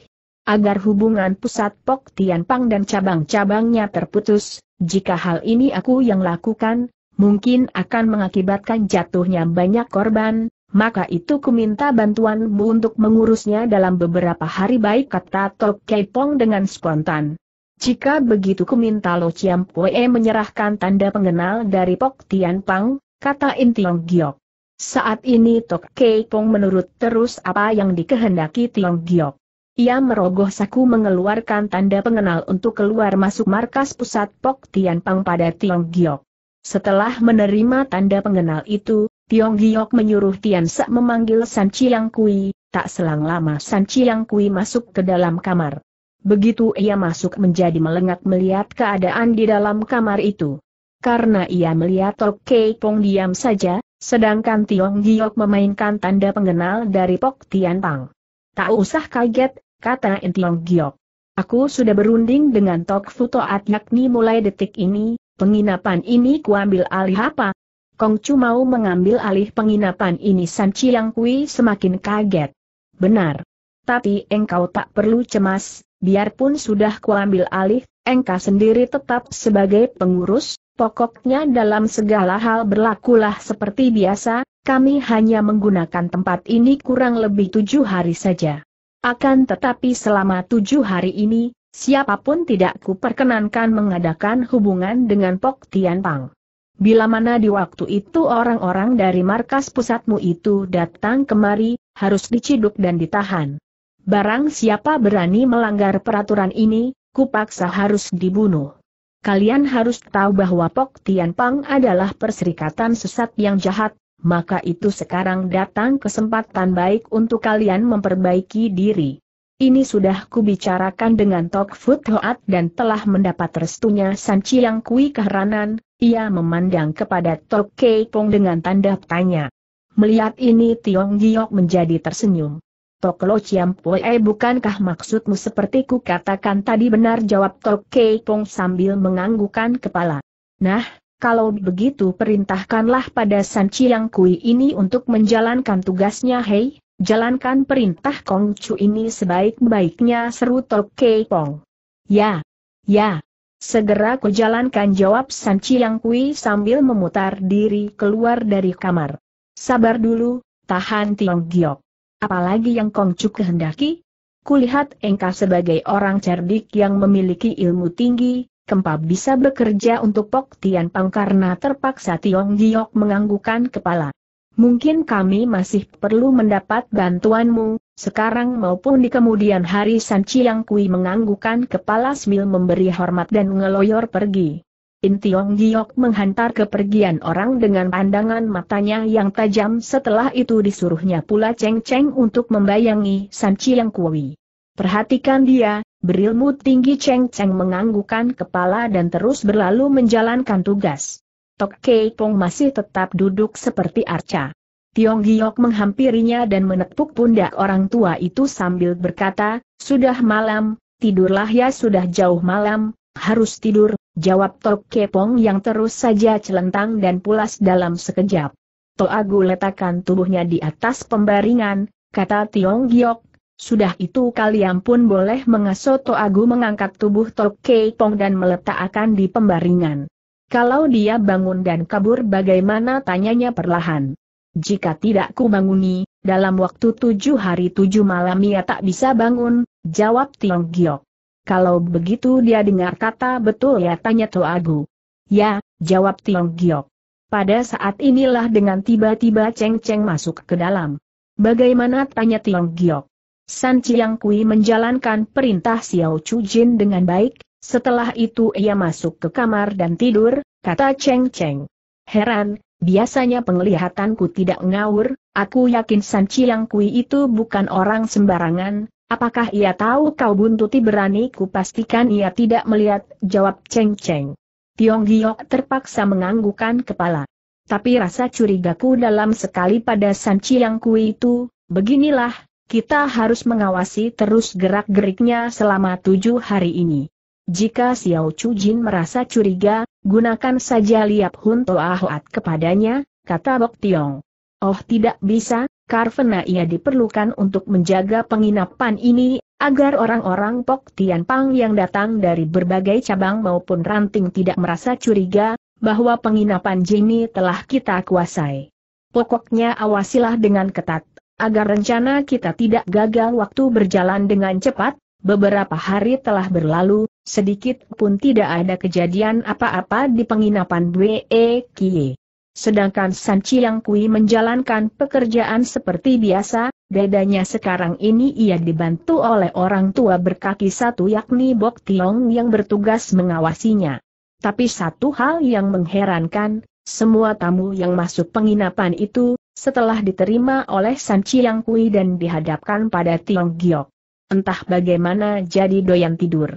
Agar hubungan pusat Pok Tian Pang dan cabang-cabangnya terputus, jika hal ini aku yang lakukan, mungkin akan mengakibatkan jatuhnya banyak korban, maka itu kuminta minta bantuanmu untuk mengurusnya dalam beberapa hari baik kata Tok Kepong dengan spontan. Jika begitu kuminta minta Lo Chiam Pue menyerahkan tanda pengenal dari Pok Tian Pang, kata Intiong Giok. Saat ini Tok Kepong menurut terus apa yang dikehendaki Tiong Giok. Ia merogoh saku mengeluarkan tanda pengenal untuk keluar masuk markas pusat Pok Tian Pang pada Tiong Giok. Setelah menerima tanda pengenal itu, Tiong Giok menyuruh Tian Sa memanggil San Chiang Kui, tak selang lama San Chiang Kui masuk ke dalam kamar. Begitu ia masuk menjadi melengak melihat keadaan di dalam kamar itu. Karena ia melihat Tok Kei Pong diam saja, sedangkan Tiong Giok memainkan tanda pengenal dari Pok Tian Pang. Tak usah kaget, kata Tiong Giok. Aku sudah berunding dengan Tok Futoat yakni mulai detik ini, penginapan ini kuambil alih apa? Kong Chu mau mengambil alih penginapan ini San Chiang Kui semakin kaget. Benar. Tapi engkau tak perlu cemas, biarpun sudah kuambil alih, engkau sendiri tetap sebagai pengurus, pokoknya dalam segala hal berlakulah seperti biasa, kami hanya menggunakan tempat ini kurang lebih tujuh hari saja. Akan tetapi selama tujuh hari ini, siapapun tidak kuperkenankan mengadakan hubungan dengan Pok Tian Pang. Bila mana di waktu itu orang-orang dari markas pusatmu itu datang kemari, harus diciduk dan ditahan. Barang siapa berani melanggar peraturan ini, kupaksa harus dibunuh. Kalian harus tahu bahwa Pok Tian Pang adalah perserikatan sesat yang jahat, maka itu sekarang datang kesempatan baik untuk kalian memperbaiki diri. Ini sudah kubicarakan dengan Tok Fut Hoat dan telah mendapat restunya San Chiang Kui keheranan, ia memandang kepada Tok Kei Pong dengan tanda tanya. Melihat ini Tiong Giok menjadi tersenyum. Tok Lo Chiam Pue eh, bukankah maksudmu seperti ku katakan tadi benar jawab Tok Kei Pong sambil menganggukan kepala. Nah, kalau begitu perintahkanlah pada San Chiang Kui ini untuk menjalankan tugasnya hei, Jalankan perintah Kongcu ini sebaik-baiknya seru Tok Pong. Ya. Ya. Segera ku jalankan jawab San Chiang Kui sambil memutar diri keluar dari kamar. Sabar dulu, tahan Tiong Giok. Apalagi yang Kongcu kehendaki? Kulihat engkau sebagai orang cerdik yang memiliki ilmu tinggi, Kempa bisa bekerja untuk Pok Tian Pang karena terpaksa Tiong Giok menganggukan kepala. Mungkin kami masih perlu mendapat bantuanmu, sekarang maupun di kemudian hari San Chiang Kui menganggukkan kepala sambil memberi hormat dan ngeloyor pergi. In Tiong Giok menghantar kepergian orang dengan pandangan matanya yang tajam setelah itu disuruhnya pula Cheng Cheng untuk membayangi San Chiang Kui. Perhatikan dia, berilmu tinggi Cheng Cheng menganggukan kepala dan terus berlalu menjalankan tugas. Tok Kei Pong masih tetap duduk seperti arca. Tiong Giok menghampirinya dan menepuk pundak orang tua itu sambil berkata, Sudah malam, tidurlah ya sudah jauh malam, harus tidur, jawab Tok Kei Pong yang terus saja celentang dan pulas dalam sekejap. Toagu letakkan tubuhnya di atas pembaringan, kata Tiong Giok, sudah itu kalian pun boleh mengasuh Toagu mengangkat tubuh Tok Kei Pong dan meletakkan di pembaringan. Kalau dia bangun dan kabur bagaimana tanyanya perlahan. Jika tidak ku banguni, dalam waktu tujuh hari tujuh malam ia tak bisa bangun, jawab Tiong Giok. Kalau begitu dia dengar kata betul ya tanya Toagu. Ya, jawab Tiong Giok. Pada saat inilah dengan tiba-tiba Cheng Cheng masuk ke dalam. Bagaimana tanya Tiong Giok? San Chiang Kui menjalankan perintah Xiao Chu Jin dengan baik, setelah itu ia masuk ke kamar dan tidur, kata Cheng Cheng. Heran, biasanya penglihatanku tidak ngawur, aku yakin San Chiang Kui itu bukan orang sembarangan, apakah ia tahu kau buntuti berani ku pastikan ia tidak melihat, jawab Cheng Cheng. Tiong Giok terpaksa menganggukan kepala. Tapi rasa curigaku dalam sekali pada San Chiang Kui itu, beginilah, kita harus mengawasi terus gerak-geriknya selama tujuh hari ini. Jika Xiao Chu Jin merasa curiga, gunakan saja liap Hun Toa Hoat kepadanya, kata Bok Tiong. Oh tidak bisa, karena ia diperlukan untuk menjaga penginapan ini, agar orang-orang Pok Tian Pang yang datang dari berbagai cabang maupun ranting tidak merasa curiga, bahwa penginapan ini telah kita kuasai. Pokoknya awasilah dengan ketat, agar rencana kita tidak gagal waktu berjalan dengan cepat, beberapa hari telah berlalu, Sedikit pun tidak ada kejadian apa-apa di penginapan Bwe Kie. Sedangkan San Chiang Kui menjalankan pekerjaan seperti biasa, bedanya sekarang ini ia dibantu oleh orang tua berkaki satu yakni Bok Tiong yang bertugas mengawasinya. Tapi satu hal yang mengherankan, semua tamu yang masuk penginapan itu, setelah diterima oleh San Chiang Kui dan dihadapkan pada Tiong Giok. Entah bagaimana jadi doyan tidur.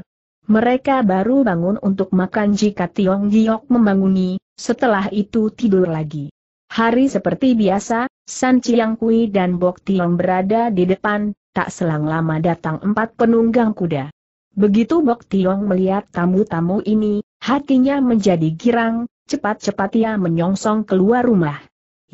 Mereka baru bangun untuk makan jika Tiong Giok membanguni, setelah itu tidur lagi. Hari seperti biasa, San Chiang Kui dan Bok Tiong berada di depan, tak selang lama datang empat penunggang kuda. Begitu Bok Tiong melihat tamu-tamu ini, hatinya menjadi girang, cepat-cepat ia menyongsong keluar rumah.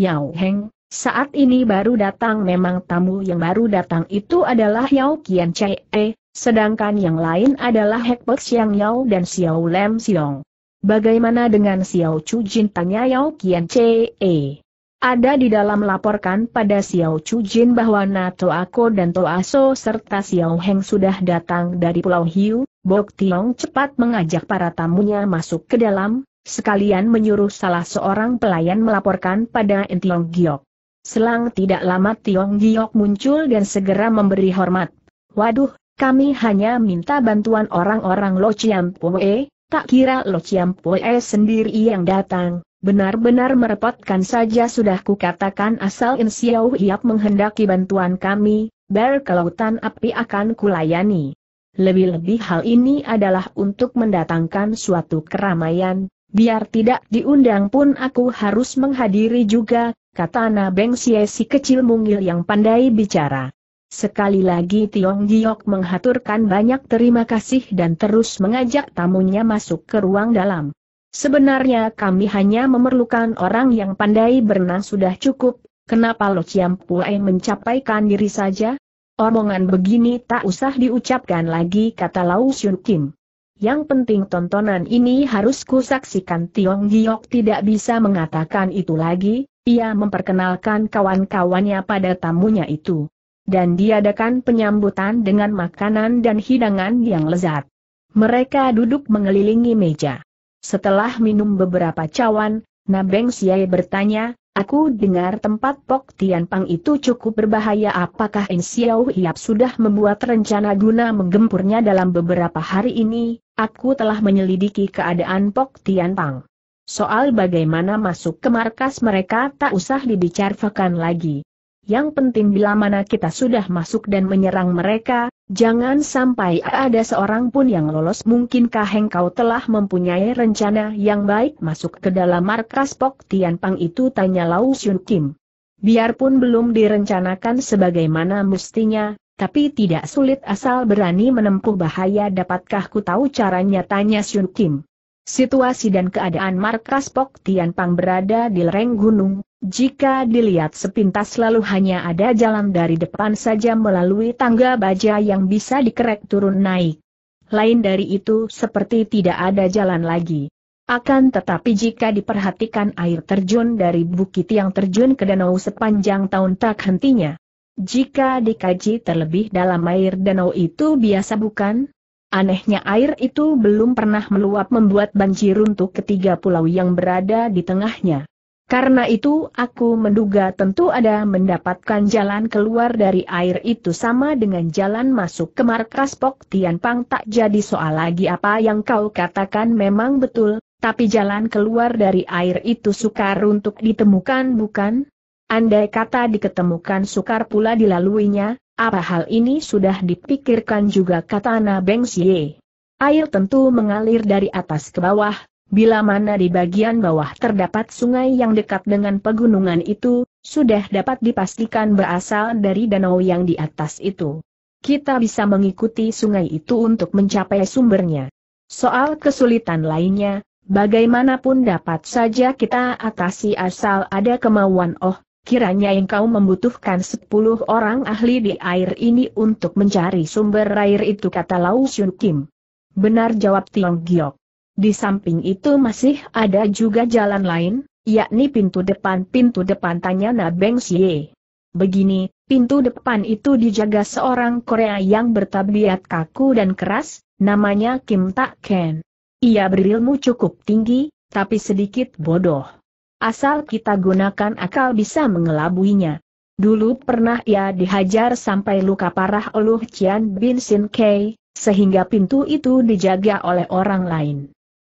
Yao Heng, saat ini baru datang memang tamu yang baru datang itu adalah Yao Kian Chee, Sedangkan yang lain adalah Hek Pek Siang Yao dan Xiao Lem Siong. Bagaimana dengan Xiao Chu Jin tanya Yao Kian Chee? Ada di dalam laporkan pada Xiao Chu Jin bahwa Na Nato Ako dan To So serta Xiao Heng sudah datang dari Pulau Hiu, Bok Tiong cepat mengajak para tamunya masuk ke dalam, sekalian menyuruh salah seorang pelayan melaporkan pada Tiong Giok. Selang tidak lama Tiong Giok muncul dan segera memberi hormat. Waduh, kami hanya minta bantuan orang-orang Lo Chiampoe, tak kira Lo Chiampoe sendiri yang datang, benar-benar merepotkan saja sudah kukatakan asal Insiau Hiap menghendaki bantuan kami, berkelautan kelautan api akan kulayani. Lebih-lebih hal ini adalah untuk mendatangkan suatu keramaian, biar tidak diundang pun aku harus menghadiri juga, kata Nabeng Siesi kecil mungil yang pandai bicara. Sekali lagi Tiong Giok menghaturkan banyak terima kasih dan terus mengajak tamunya masuk ke ruang dalam. Sebenarnya kami hanya memerlukan orang yang pandai berenang sudah cukup, kenapa Lo Chiam Pue mencapaikan diri saja? Omongan begini tak usah diucapkan lagi kata Lau Xun Kim. Yang penting tontonan ini harus kusaksikan Tiong Giok tidak bisa mengatakan itu lagi, ia memperkenalkan kawan-kawannya pada tamunya itu dan diadakan penyambutan dengan makanan dan hidangan yang lezat. Mereka duduk mengelilingi meja. Setelah minum beberapa cawan, Nabeng Siai bertanya, Aku dengar tempat Pok Tian Pang itu cukup berbahaya apakah In Xiao Hiap sudah membuat rencana guna menggempurnya dalam beberapa hari ini, aku telah menyelidiki keadaan Pok Tian Pang. Soal bagaimana masuk ke markas mereka tak usah dibicarakan lagi. Yang penting bila mana kita sudah masuk dan menyerang mereka, jangan sampai ada seorang pun yang lolos. Mungkinkah engkau telah mempunyai rencana yang baik masuk ke dalam markas Pok Pang itu tanya Lau Xun Kim. Biarpun belum direncanakan sebagaimana mestinya, tapi tidak sulit asal berani menempuh bahaya dapatkah ku tahu caranya tanya Xun Kim. Situasi dan keadaan markas Pok Pang berada di lereng gunung, jika dilihat sepintas lalu hanya ada jalan dari depan saja melalui tangga baja yang bisa dikerek turun naik. Lain dari itu seperti tidak ada jalan lagi. Akan tetapi jika diperhatikan air terjun dari bukit yang terjun ke danau sepanjang tahun tak hentinya. Jika dikaji terlebih dalam air danau itu biasa bukan? Anehnya air itu belum pernah meluap membuat banjir untuk ketiga pulau yang berada di tengahnya. Karena itu aku menduga tentu ada mendapatkan jalan keluar dari air itu sama dengan jalan masuk ke markas Pok Tian Pang tak jadi soal lagi apa yang kau katakan memang betul, tapi jalan keluar dari air itu sukar untuk ditemukan bukan? Andai kata diketemukan sukar pula dilaluinya, apa hal ini sudah dipikirkan juga kata Ana Beng Xie. Air tentu mengalir dari atas ke bawah, Bila mana di bagian bawah terdapat sungai yang dekat dengan pegunungan itu, sudah dapat dipastikan berasal dari danau yang di atas itu. Kita bisa mengikuti sungai itu untuk mencapai sumbernya. Soal kesulitan lainnya, bagaimanapun dapat saja kita atasi asal ada kemauan oh, kiranya engkau membutuhkan 10 orang ahli di air ini untuk mencari sumber air itu kata Lau Shun Kim. Benar jawab Tiong Giok. Di samping itu masih ada juga jalan lain, yakni pintu depan. Pintu depan tanya Na Beng Xie. Begini, pintu depan itu dijaga seorang Korea yang bertabiat kaku dan keras, namanya Kim Tak Ken. Ia berilmu cukup tinggi, tapi sedikit bodoh. Asal kita gunakan akal bisa mengelabuinya. Dulu pernah ia dihajar sampai luka parah oleh Chian Bin Sin Kei, sehingga pintu itu dijaga oleh orang lain.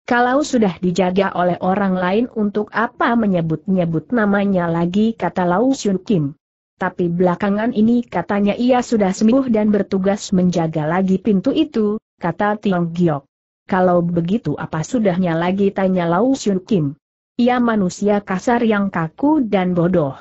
Kalau sudah dijaga oleh orang lain untuk apa menyebut-nyebut namanya lagi kata Lau Xun Kim. Tapi belakangan ini katanya ia sudah sembuh dan bertugas menjaga lagi pintu itu, kata Tiong Giok. Kalau begitu apa sudahnya lagi tanya Lau Xun Kim. Ia manusia kasar yang kaku dan bodoh.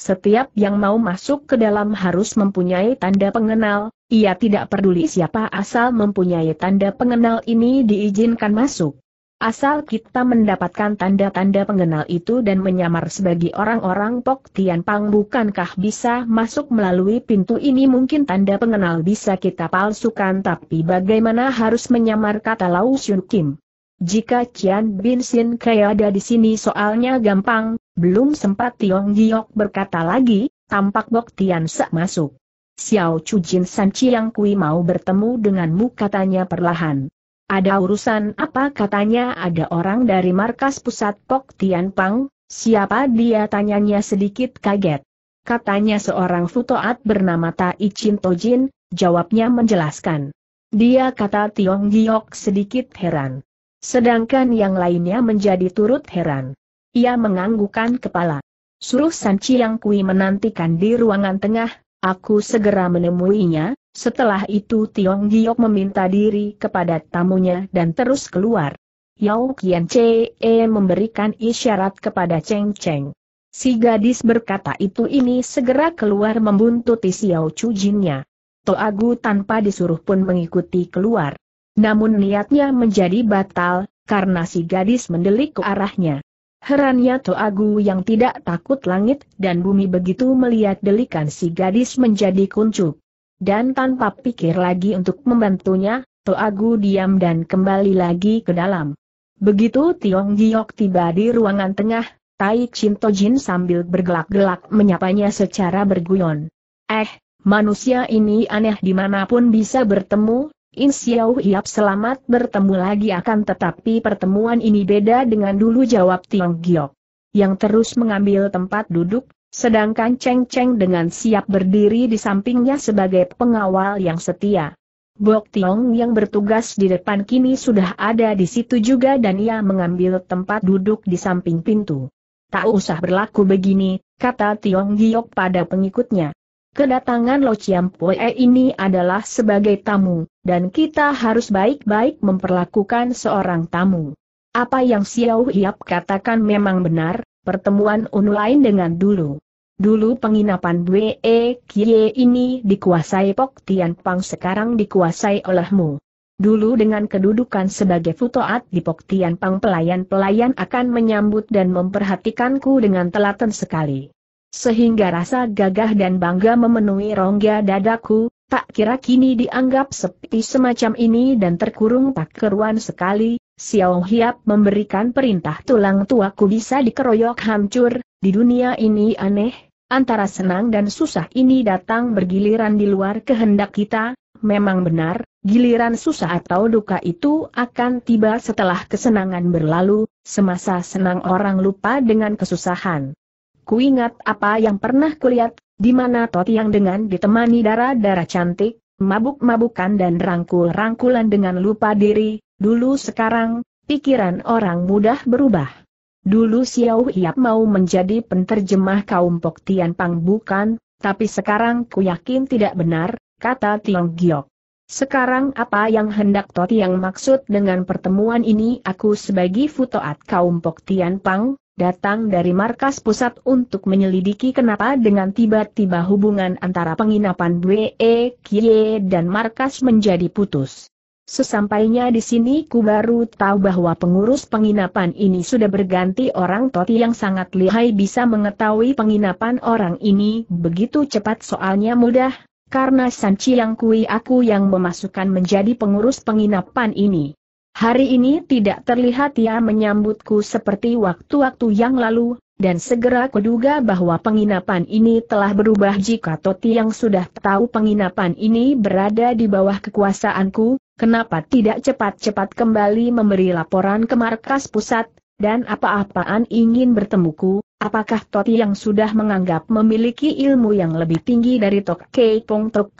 Setiap yang mau masuk ke dalam harus mempunyai tanda pengenal, ia tidak peduli siapa asal mempunyai tanda pengenal ini diizinkan masuk. Asal kita mendapatkan tanda-tanda pengenal itu dan menyamar sebagai orang-orang Pok Tian Pang bukankah bisa masuk melalui pintu ini mungkin tanda pengenal bisa kita palsukan tapi bagaimana harus menyamar kata Lau Xun Kim. Jika Cian Bin Sin Kaya ada di sini soalnya gampang, belum sempat Tiong Giok berkata lagi, tampak Pok Tian Sak masuk. Xiao Chu Jin San Chiang Kui mau bertemu denganmu katanya perlahan. Ada urusan apa katanya ada orang dari markas pusat Pok Tian Pang, siapa dia tanyanya sedikit kaget. Katanya seorang futoat bernama Tai Chin Tojin, jawabnya menjelaskan. Dia kata Tiong Giok sedikit heran. Sedangkan yang lainnya menjadi turut heran. Ia menganggukkan kepala. Suruh San Chiang Kui menantikan di ruangan tengah, aku segera menemuinya, setelah itu Tiong Giok meminta diri kepada tamunya dan terus keluar. Yao Kian Chee memberikan isyarat kepada Cheng Cheng. Si gadis berkata itu ini segera keluar membuntuti Xiao Chu Jinnya. Toagu tanpa disuruh pun mengikuti keluar. Namun niatnya menjadi batal, karena si gadis mendelik ke arahnya. Herannya Toagu yang tidak takut langit dan bumi begitu melihat delikan si gadis menjadi kuncup. Dan tanpa pikir lagi untuk membantunya, Toagu diam dan kembali lagi ke dalam. Begitu Tiong Giok tiba di ruangan tengah, Tai Chin Jin sambil bergelak-gelak menyapanya secara berguyon. Eh, manusia ini aneh dimanapun bisa bertemu, In Xiao Hiap selamat bertemu lagi akan tetapi pertemuan ini beda dengan dulu jawab Tiong Giok. Yang terus mengambil tempat duduk, Sedangkan Cheng Cheng dengan siap berdiri di sampingnya sebagai pengawal yang setia. Bok Tiong yang bertugas di depan kini sudah ada di situ juga dan ia mengambil tempat duduk di samping pintu. Tak usah berlaku begini, kata Tiong Giok pada pengikutnya. Kedatangan Lo Chiam Pue ini adalah sebagai tamu, dan kita harus baik-baik memperlakukan seorang tamu. Apa yang Xiao Hiap katakan memang benar, pertemuan online dengan dulu. Dulu penginapan Bwe Kie ini dikuasai Pok Tian Pang sekarang dikuasai olehmu. Dulu dengan kedudukan sebagai futoat di Pok Tian Pang pelayan-pelayan akan menyambut dan memperhatikanku dengan telaten sekali. Sehingga rasa gagah dan bangga memenuhi rongga dadaku, tak kira kini dianggap sepi semacam ini dan terkurung tak keruan sekali, Xiao Hiap memberikan perintah tulang tuaku bisa dikeroyok hancur, di dunia ini aneh, antara senang dan susah ini datang bergiliran di luar kehendak kita, memang benar, giliran susah atau duka itu akan tiba setelah kesenangan berlalu, semasa senang orang lupa dengan kesusahan. Kuingat apa yang pernah kulihat, di mana yang dengan ditemani darah-darah cantik, mabuk-mabukan dan rangkul-rangkulan dengan lupa diri, dulu sekarang, pikiran orang mudah berubah. Dulu Xiao Hiap mau menjadi penterjemah kaum Pok Tian Pang bukan, tapi sekarang ku yakin tidak benar, kata Tiong Giok. Sekarang apa yang hendak Tot yang maksud dengan pertemuan ini aku sebagai futoat kaum Pok Tian Pang, datang dari markas pusat untuk menyelidiki kenapa dengan tiba-tiba hubungan antara penginapan Bwe Kie dan markas menjadi putus. Sesampainya di sini ku baru tahu bahwa pengurus penginapan ini sudah berganti orang Toti yang sangat lihai bisa mengetahui penginapan orang ini begitu cepat soalnya mudah, karena Sanci yang kui aku yang memasukkan menjadi pengurus penginapan ini. Hari ini tidak terlihat ia menyambutku seperti waktu-waktu yang lalu, dan segera kuduga bahwa penginapan ini telah berubah jika Toti yang sudah tahu penginapan ini berada di bawah kekuasaanku, kenapa tidak cepat-cepat kembali memberi laporan ke markas pusat, dan apa-apaan ingin bertemuku, apakah Toti yang sudah menganggap memiliki ilmu yang lebih tinggi dari Tok Keipong Tok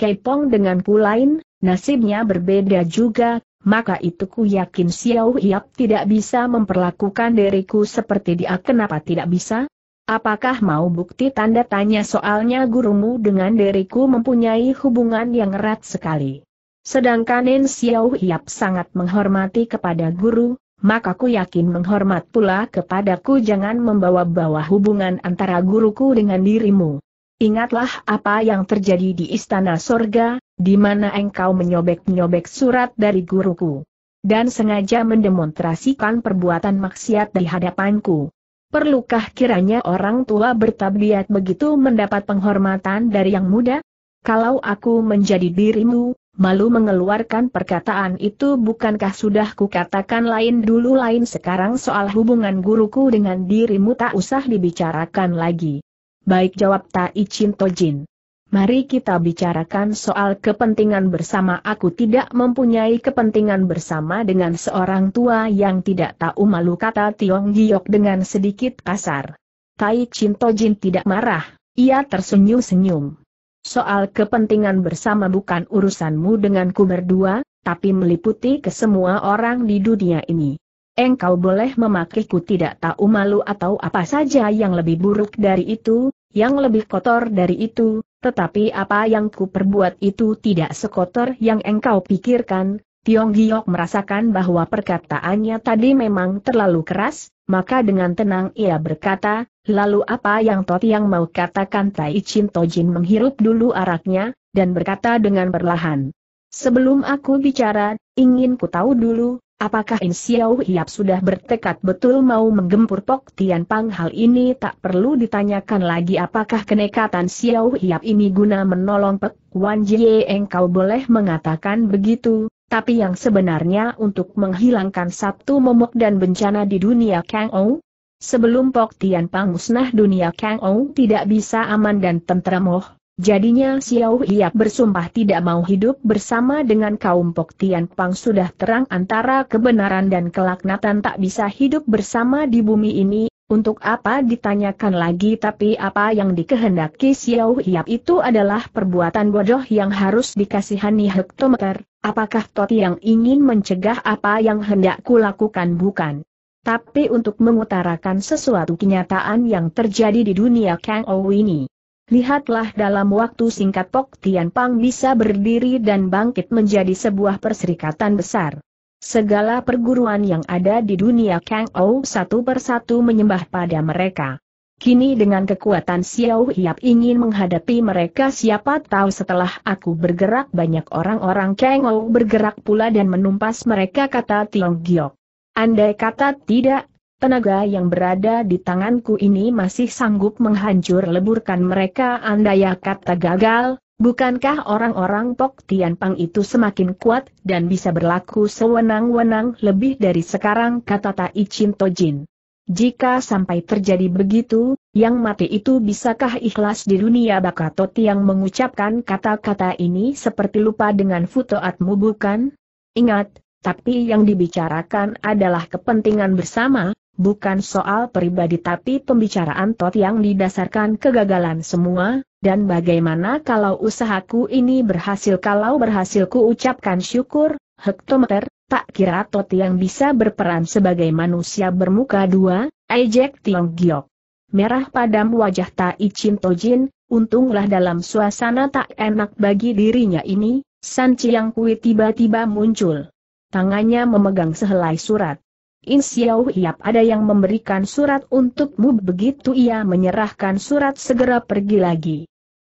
dengan ku lain, nasibnya berbeda juga, maka itu ku yakin Xiao Yap tidak bisa memperlakukan diriku seperti dia kenapa tidak bisa? Apakah mau bukti tanda tanya soalnya gurumu dengan diriku mempunyai hubungan yang erat sekali? Sedangkan Nen Xiao Hiap sangat menghormati kepada guru, maka ku yakin menghormat pula kepadaku jangan membawa-bawa hubungan antara guruku dengan dirimu. Ingatlah apa yang terjadi di istana sorga, di mana engkau menyobek-nyobek surat dari guruku. Dan sengaja mendemonstrasikan perbuatan maksiat di hadapanku. Perlukah kiranya orang tua bertabiat begitu mendapat penghormatan dari yang muda? Kalau aku menjadi dirimu, malu mengeluarkan perkataan itu bukankah sudah kukatakan lain dulu lain sekarang soal hubungan guruku dengan dirimu tak usah dibicarakan lagi. Baik jawab Tai Taichin Tojin. Mari kita bicarakan soal kepentingan bersama aku tidak mempunyai kepentingan bersama dengan seorang tua yang tidak tahu malu kata Tiong Giok dengan sedikit kasar. Tai Chin Tojin tidak marah, ia tersenyum-senyum. Soal kepentingan bersama bukan urusanmu denganku berdua, tapi meliputi ke semua orang di dunia ini. Engkau boleh memakiku tidak tahu malu atau apa saja yang lebih buruk dari itu, yang lebih kotor dari itu, tetapi apa yang ku perbuat itu tidak sekotor yang engkau pikirkan. Tiong Giok merasakan bahwa perkataannya tadi memang terlalu keras, maka dengan tenang ia berkata, Lalu apa yang Tot yang mau katakan Tai Chin Tojin menghirup dulu araknya, dan berkata dengan perlahan. Sebelum aku bicara, ingin ku tahu dulu, apakah In Xiao Hiap sudah bertekad betul mau menggempur Pok Tian Pang hal ini tak perlu ditanyakan lagi apakah kenekatan Xiao Hiap ini guna menolong Pek Wan Jie engkau boleh mengatakan begitu, tapi yang sebenarnya untuk menghilangkan Sabtu momok dan bencana di dunia Kang Ou, Sebelum Pok Tian Pang musnah dunia Kang Ong tidak bisa aman dan tenteramoh, jadinya Xiao Hiap bersumpah tidak mau hidup bersama dengan kaum Pok Tian Pang sudah terang antara kebenaran dan kelaknatan tak bisa hidup bersama di bumi ini, untuk apa ditanyakan lagi tapi apa yang dikehendaki Xiao Hiap itu adalah perbuatan bodoh yang harus dikasihani hektometer, apakah Toti yang ingin mencegah apa yang hendak kulakukan bukan? tapi untuk mengutarakan sesuatu kenyataan yang terjadi di dunia Kang Ou ini. Lihatlah dalam waktu singkat Pok Tian Pang bisa berdiri dan bangkit menjadi sebuah perserikatan besar. Segala perguruan yang ada di dunia Kang Ou satu persatu menyembah pada mereka. Kini dengan kekuatan Xiao Hiap ingin menghadapi mereka siapa tahu setelah aku bergerak banyak orang-orang Kang Ou bergerak pula dan menumpas mereka kata Tiong Giok. Andai kata tidak, tenaga yang berada di tanganku ini masih sanggup menghancur leburkan mereka andai kata gagal, bukankah orang-orang Pok Tian Pang itu semakin kuat dan bisa berlaku sewenang-wenang lebih dari sekarang kata Tai Chin Tojin. Jika sampai terjadi begitu, yang mati itu bisakah ikhlas di dunia Bakatoti yang mengucapkan kata-kata ini seperti lupa dengan futoatmu bukan? Ingat, tapi yang dibicarakan adalah kepentingan bersama, bukan soal pribadi tapi pembicaraan tot yang didasarkan kegagalan semua, dan bagaimana kalau usahaku ini berhasil kalau berhasilku ucapkan syukur, hektometer, tak kira tot yang bisa berperan sebagai manusia bermuka dua, ejek Tiong Giok. Merah padam wajah Tai Chin Tojin, untunglah dalam suasana tak enak bagi dirinya ini, San Chiang Kui tiba-tiba muncul tangannya memegang sehelai surat. In Xiao Hiap ada yang memberikan surat untukmu begitu ia menyerahkan surat segera pergi lagi.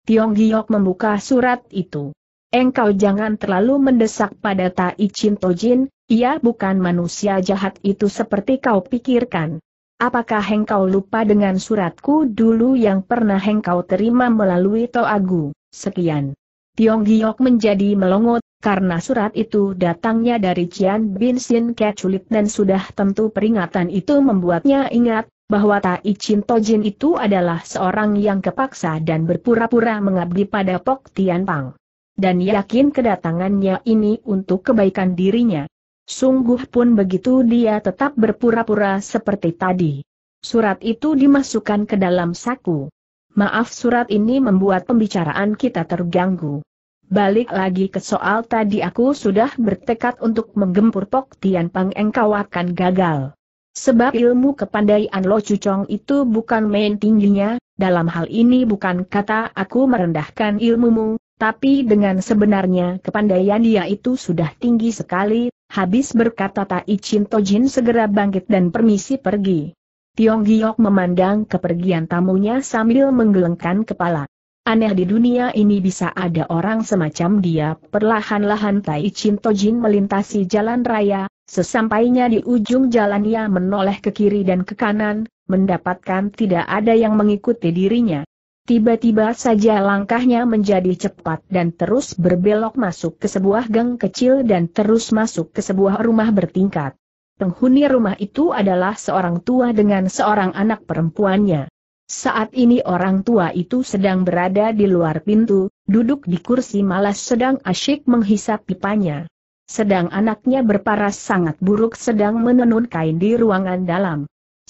Tiong Giok membuka surat itu. Engkau jangan terlalu mendesak pada Tai Chin Tojin, ia bukan manusia jahat itu seperti kau pikirkan. Apakah engkau lupa dengan suratku dulu yang pernah engkau terima melalui Toagu? Sekian. Tiong Giok menjadi melongot, karena surat itu datangnya dari Cian Bin Sin Keculit dan sudah tentu peringatan itu membuatnya ingat, bahwa Tai Chin Tojin itu adalah seorang yang kepaksa dan berpura-pura mengabdi pada Pok Tian Pang. Dan yakin kedatangannya ini untuk kebaikan dirinya. Sungguh pun begitu dia tetap berpura-pura seperti tadi. Surat itu dimasukkan ke dalam saku. Maaf surat ini membuat pembicaraan kita terganggu. Balik lagi ke soal tadi aku sudah bertekad untuk menggempur Pok Tian Pang engkau akan gagal. Sebab ilmu kepandaian Lo Cucong itu bukan main tingginya, dalam hal ini bukan kata aku merendahkan ilmumu, tapi dengan sebenarnya kepandaian dia itu sudah tinggi sekali, habis berkata Tai Chin Tojin segera bangkit dan permisi pergi. Tiong Giok memandang kepergian tamunya sambil menggelengkan kepala. Aneh di dunia ini bisa ada orang semacam dia. Perlahan-lahan Tai Chin Tojin melintasi jalan raya, sesampainya di ujung jalan ia menoleh ke kiri dan ke kanan, mendapatkan tidak ada yang mengikuti dirinya. Tiba-tiba saja langkahnya menjadi cepat dan terus berbelok masuk ke sebuah gang kecil dan terus masuk ke sebuah rumah bertingkat penghuni rumah itu adalah seorang tua dengan seorang anak perempuannya. Saat ini orang tua itu sedang berada di luar pintu, duduk di kursi malas sedang asyik menghisap pipanya. Sedang anaknya berparas sangat buruk sedang menenun kain di ruangan dalam.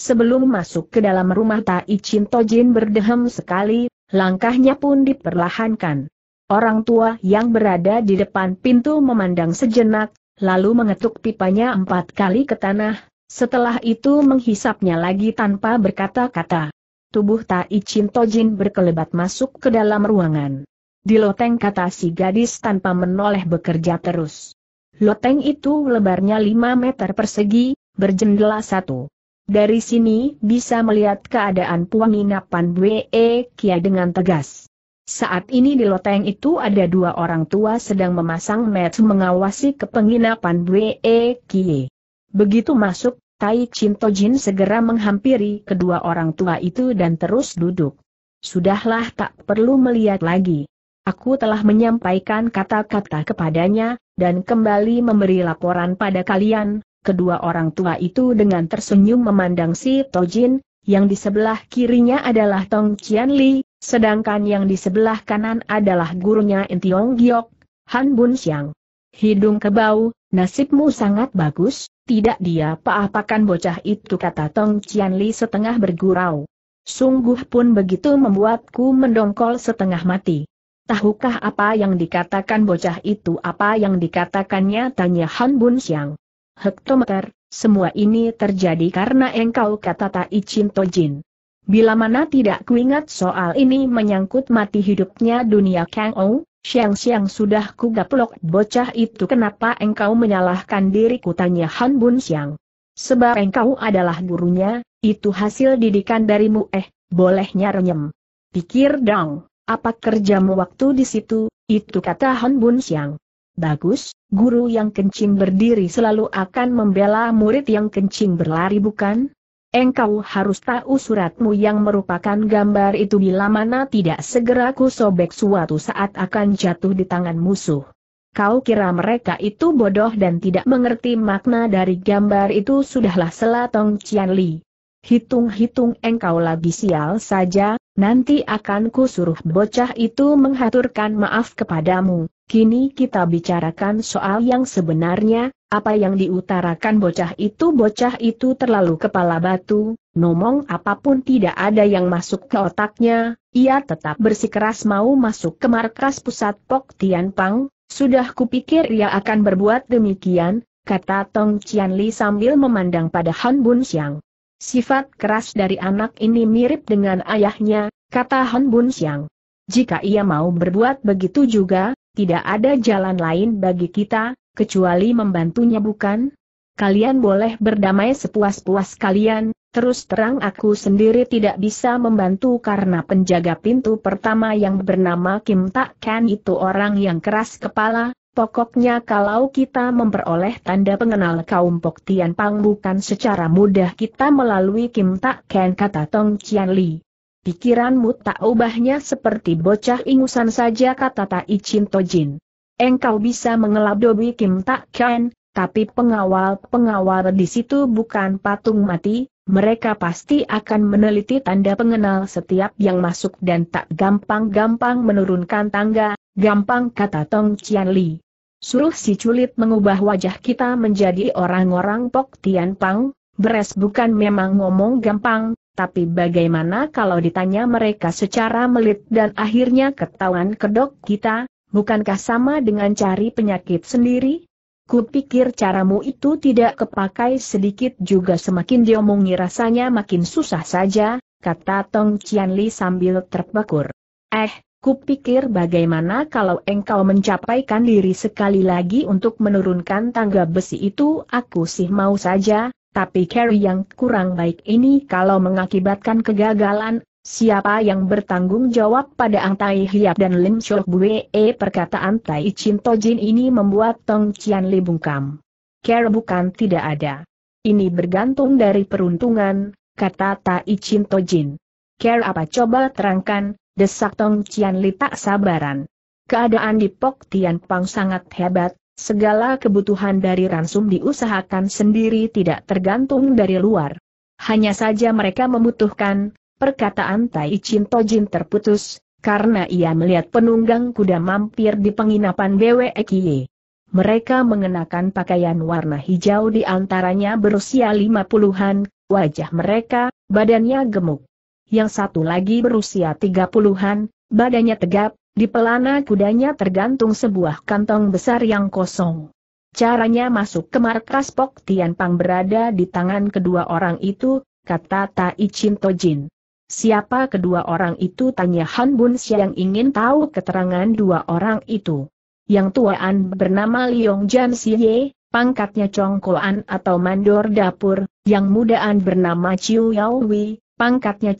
Sebelum masuk ke dalam rumah Tai Chin Tojin berdehem sekali, langkahnya pun diperlahankan. Orang tua yang berada di depan pintu memandang sejenak, lalu mengetuk pipanya empat kali ke tanah, setelah itu menghisapnya lagi tanpa berkata-kata. Tubuh Tai Chin Tojin berkelebat masuk ke dalam ruangan. Di loteng kata si gadis tanpa menoleh bekerja terus. Loteng itu lebarnya lima meter persegi, berjendela satu. Dari sini bisa melihat keadaan inapan Wee Kia dengan tegas. Saat ini di loteng itu ada dua orang tua sedang memasang match mengawasi kepenginapan Bwe Kie. Begitu masuk, Tai Cinto Jin segera menghampiri kedua orang tua itu dan terus duduk. Sudahlah tak perlu melihat lagi. Aku telah menyampaikan kata-kata kepadanya, dan kembali memberi laporan pada kalian, kedua orang tua itu dengan tersenyum memandang si Tojin, yang di sebelah kirinya adalah Tong Qianli. Sedangkan yang di sebelah kanan adalah gurunya Entiong Giok, Han Bun Xiang. Hidung kebau, nasibmu sangat bagus, tidak dia apa-apakan bocah itu kata Tong Cian Li setengah bergurau. Sungguh pun begitu membuatku mendongkol setengah mati. Tahukah apa yang dikatakan bocah itu apa yang dikatakannya tanya Han Bun Xiang. Hektometer, semua ini terjadi karena engkau kata Tai Chin Tojin. Bila mana tidak kuingat soal ini menyangkut mati hidupnya dunia Kang Ou, Siang-siang sudah kugaplok bocah itu kenapa engkau menyalahkan diriku tanya Han Bun Siang. Sebab engkau adalah gurunya, itu hasil didikan darimu eh, bolehnya renyem. Pikir dong, apa kerjamu waktu di situ, itu kata Han Bun Siang. Bagus, guru yang kencing berdiri selalu akan membela murid yang kencing berlari bukan? Engkau harus tahu suratmu yang merupakan gambar itu bila mana tidak segera ku sobek suatu saat akan jatuh di tangan musuh. Kau kira mereka itu bodoh dan tidak mengerti makna dari gambar itu sudahlah selatong Cian Li. Hitung-hitung engkau lagi sial saja, nanti akan ku suruh bocah itu menghaturkan maaf kepadamu. Kini kita bicarakan soal yang sebenarnya, apa yang diutarakan bocah itu bocah itu terlalu kepala batu, nomong apapun tidak ada yang masuk ke otaknya, ia tetap bersikeras mau masuk ke markas pusat Pok Tian Pang, sudah kupikir ia akan berbuat demikian, kata Tong Cian Li sambil memandang pada Han Bun Xiang. Sifat keras dari anak ini mirip dengan ayahnya, kata Han Bun Xiang. Jika ia mau berbuat begitu juga, tidak ada jalan lain bagi kita, kecuali membantunya bukan? Kalian boleh berdamai sepuas-puas kalian, terus terang aku sendiri tidak bisa membantu karena penjaga pintu pertama yang bernama Kim Tak Ken itu orang yang keras kepala, pokoknya kalau kita memperoleh tanda pengenal kaum Pok Tian Pang bukan secara mudah kita melalui Kim Tak Ken kata Tong Chian Li. Pikiranmu tak ubahnya seperti bocah ingusan saja kata Tai Chin Tojin engkau bisa mengelabui Dobi Kim Tak Kian, tapi pengawal-pengawal di situ bukan patung mati, mereka pasti akan meneliti tanda pengenal setiap yang masuk dan tak gampang-gampang menurunkan tangga, gampang kata Tong Chian Li. Suruh si culit mengubah wajah kita menjadi orang-orang Pok Tian Pang, beres bukan memang ngomong gampang, tapi bagaimana kalau ditanya mereka secara melit dan akhirnya ketahuan kedok kita, bukankah sama dengan cari penyakit sendiri? Kupikir caramu itu tidak kepakai sedikit juga semakin diomongi rasanya makin susah saja, kata Tong Qianli sambil terpekur. Eh, kupikir bagaimana kalau engkau mencapaikan diri sekali lagi untuk menurunkan tangga besi itu aku sih mau saja, tapi carry yang kurang baik ini kalau mengakibatkan kegagalan, Siapa yang bertanggung jawab pada Ang Tai Hiap dan Lim Chok Bue? E, perkataan Tai Chin Tojin ini membuat Tong Cian Li bungkam. Care bukan tidak ada. Ini bergantung dari peruntungan, kata Tai Chin Tojin. Care apa coba terangkan, desak Tong Cian Li tak sabaran. Keadaan di Pok Tian Pang sangat hebat, segala kebutuhan dari ransum diusahakan sendiri tidak tergantung dari luar. Hanya saja mereka membutuhkan, Perkataan Tai Chin Tojin terputus, karena ia melihat penunggang kuda mampir di penginapan Kie. Mereka mengenakan pakaian warna hijau di antaranya berusia lima puluhan, wajah mereka, badannya gemuk. Yang satu lagi berusia tiga puluhan, badannya tegap, di pelana kudanya tergantung sebuah kantong besar yang kosong. Caranya masuk ke markas Pok Tian Pang berada di tangan kedua orang itu, kata Tai Chin Tojin. Siapa kedua orang itu tanya Han Bun yang ingin tahu keterangan dua orang itu. Yang tuaan bernama Liong Jan Siye, pangkatnya Congkoan atau Mandor Dapur, yang mudaan bernama Chiu Yao Wei, pangkatnya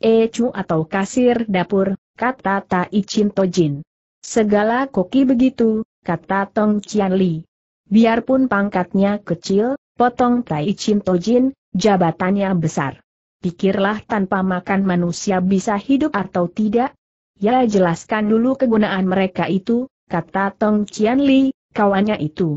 E Chu atau Kasir Dapur, kata Tai Chin Tojin. Segala koki begitu, kata Tong Qian Li. Biarpun pangkatnya kecil, potong Tai Chin Tojin, jabatannya besar pikirlah tanpa makan manusia bisa hidup atau tidak? Ya jelaskan dulu kegunaan mereka itu, kata Tong Qianli, kawannya itu.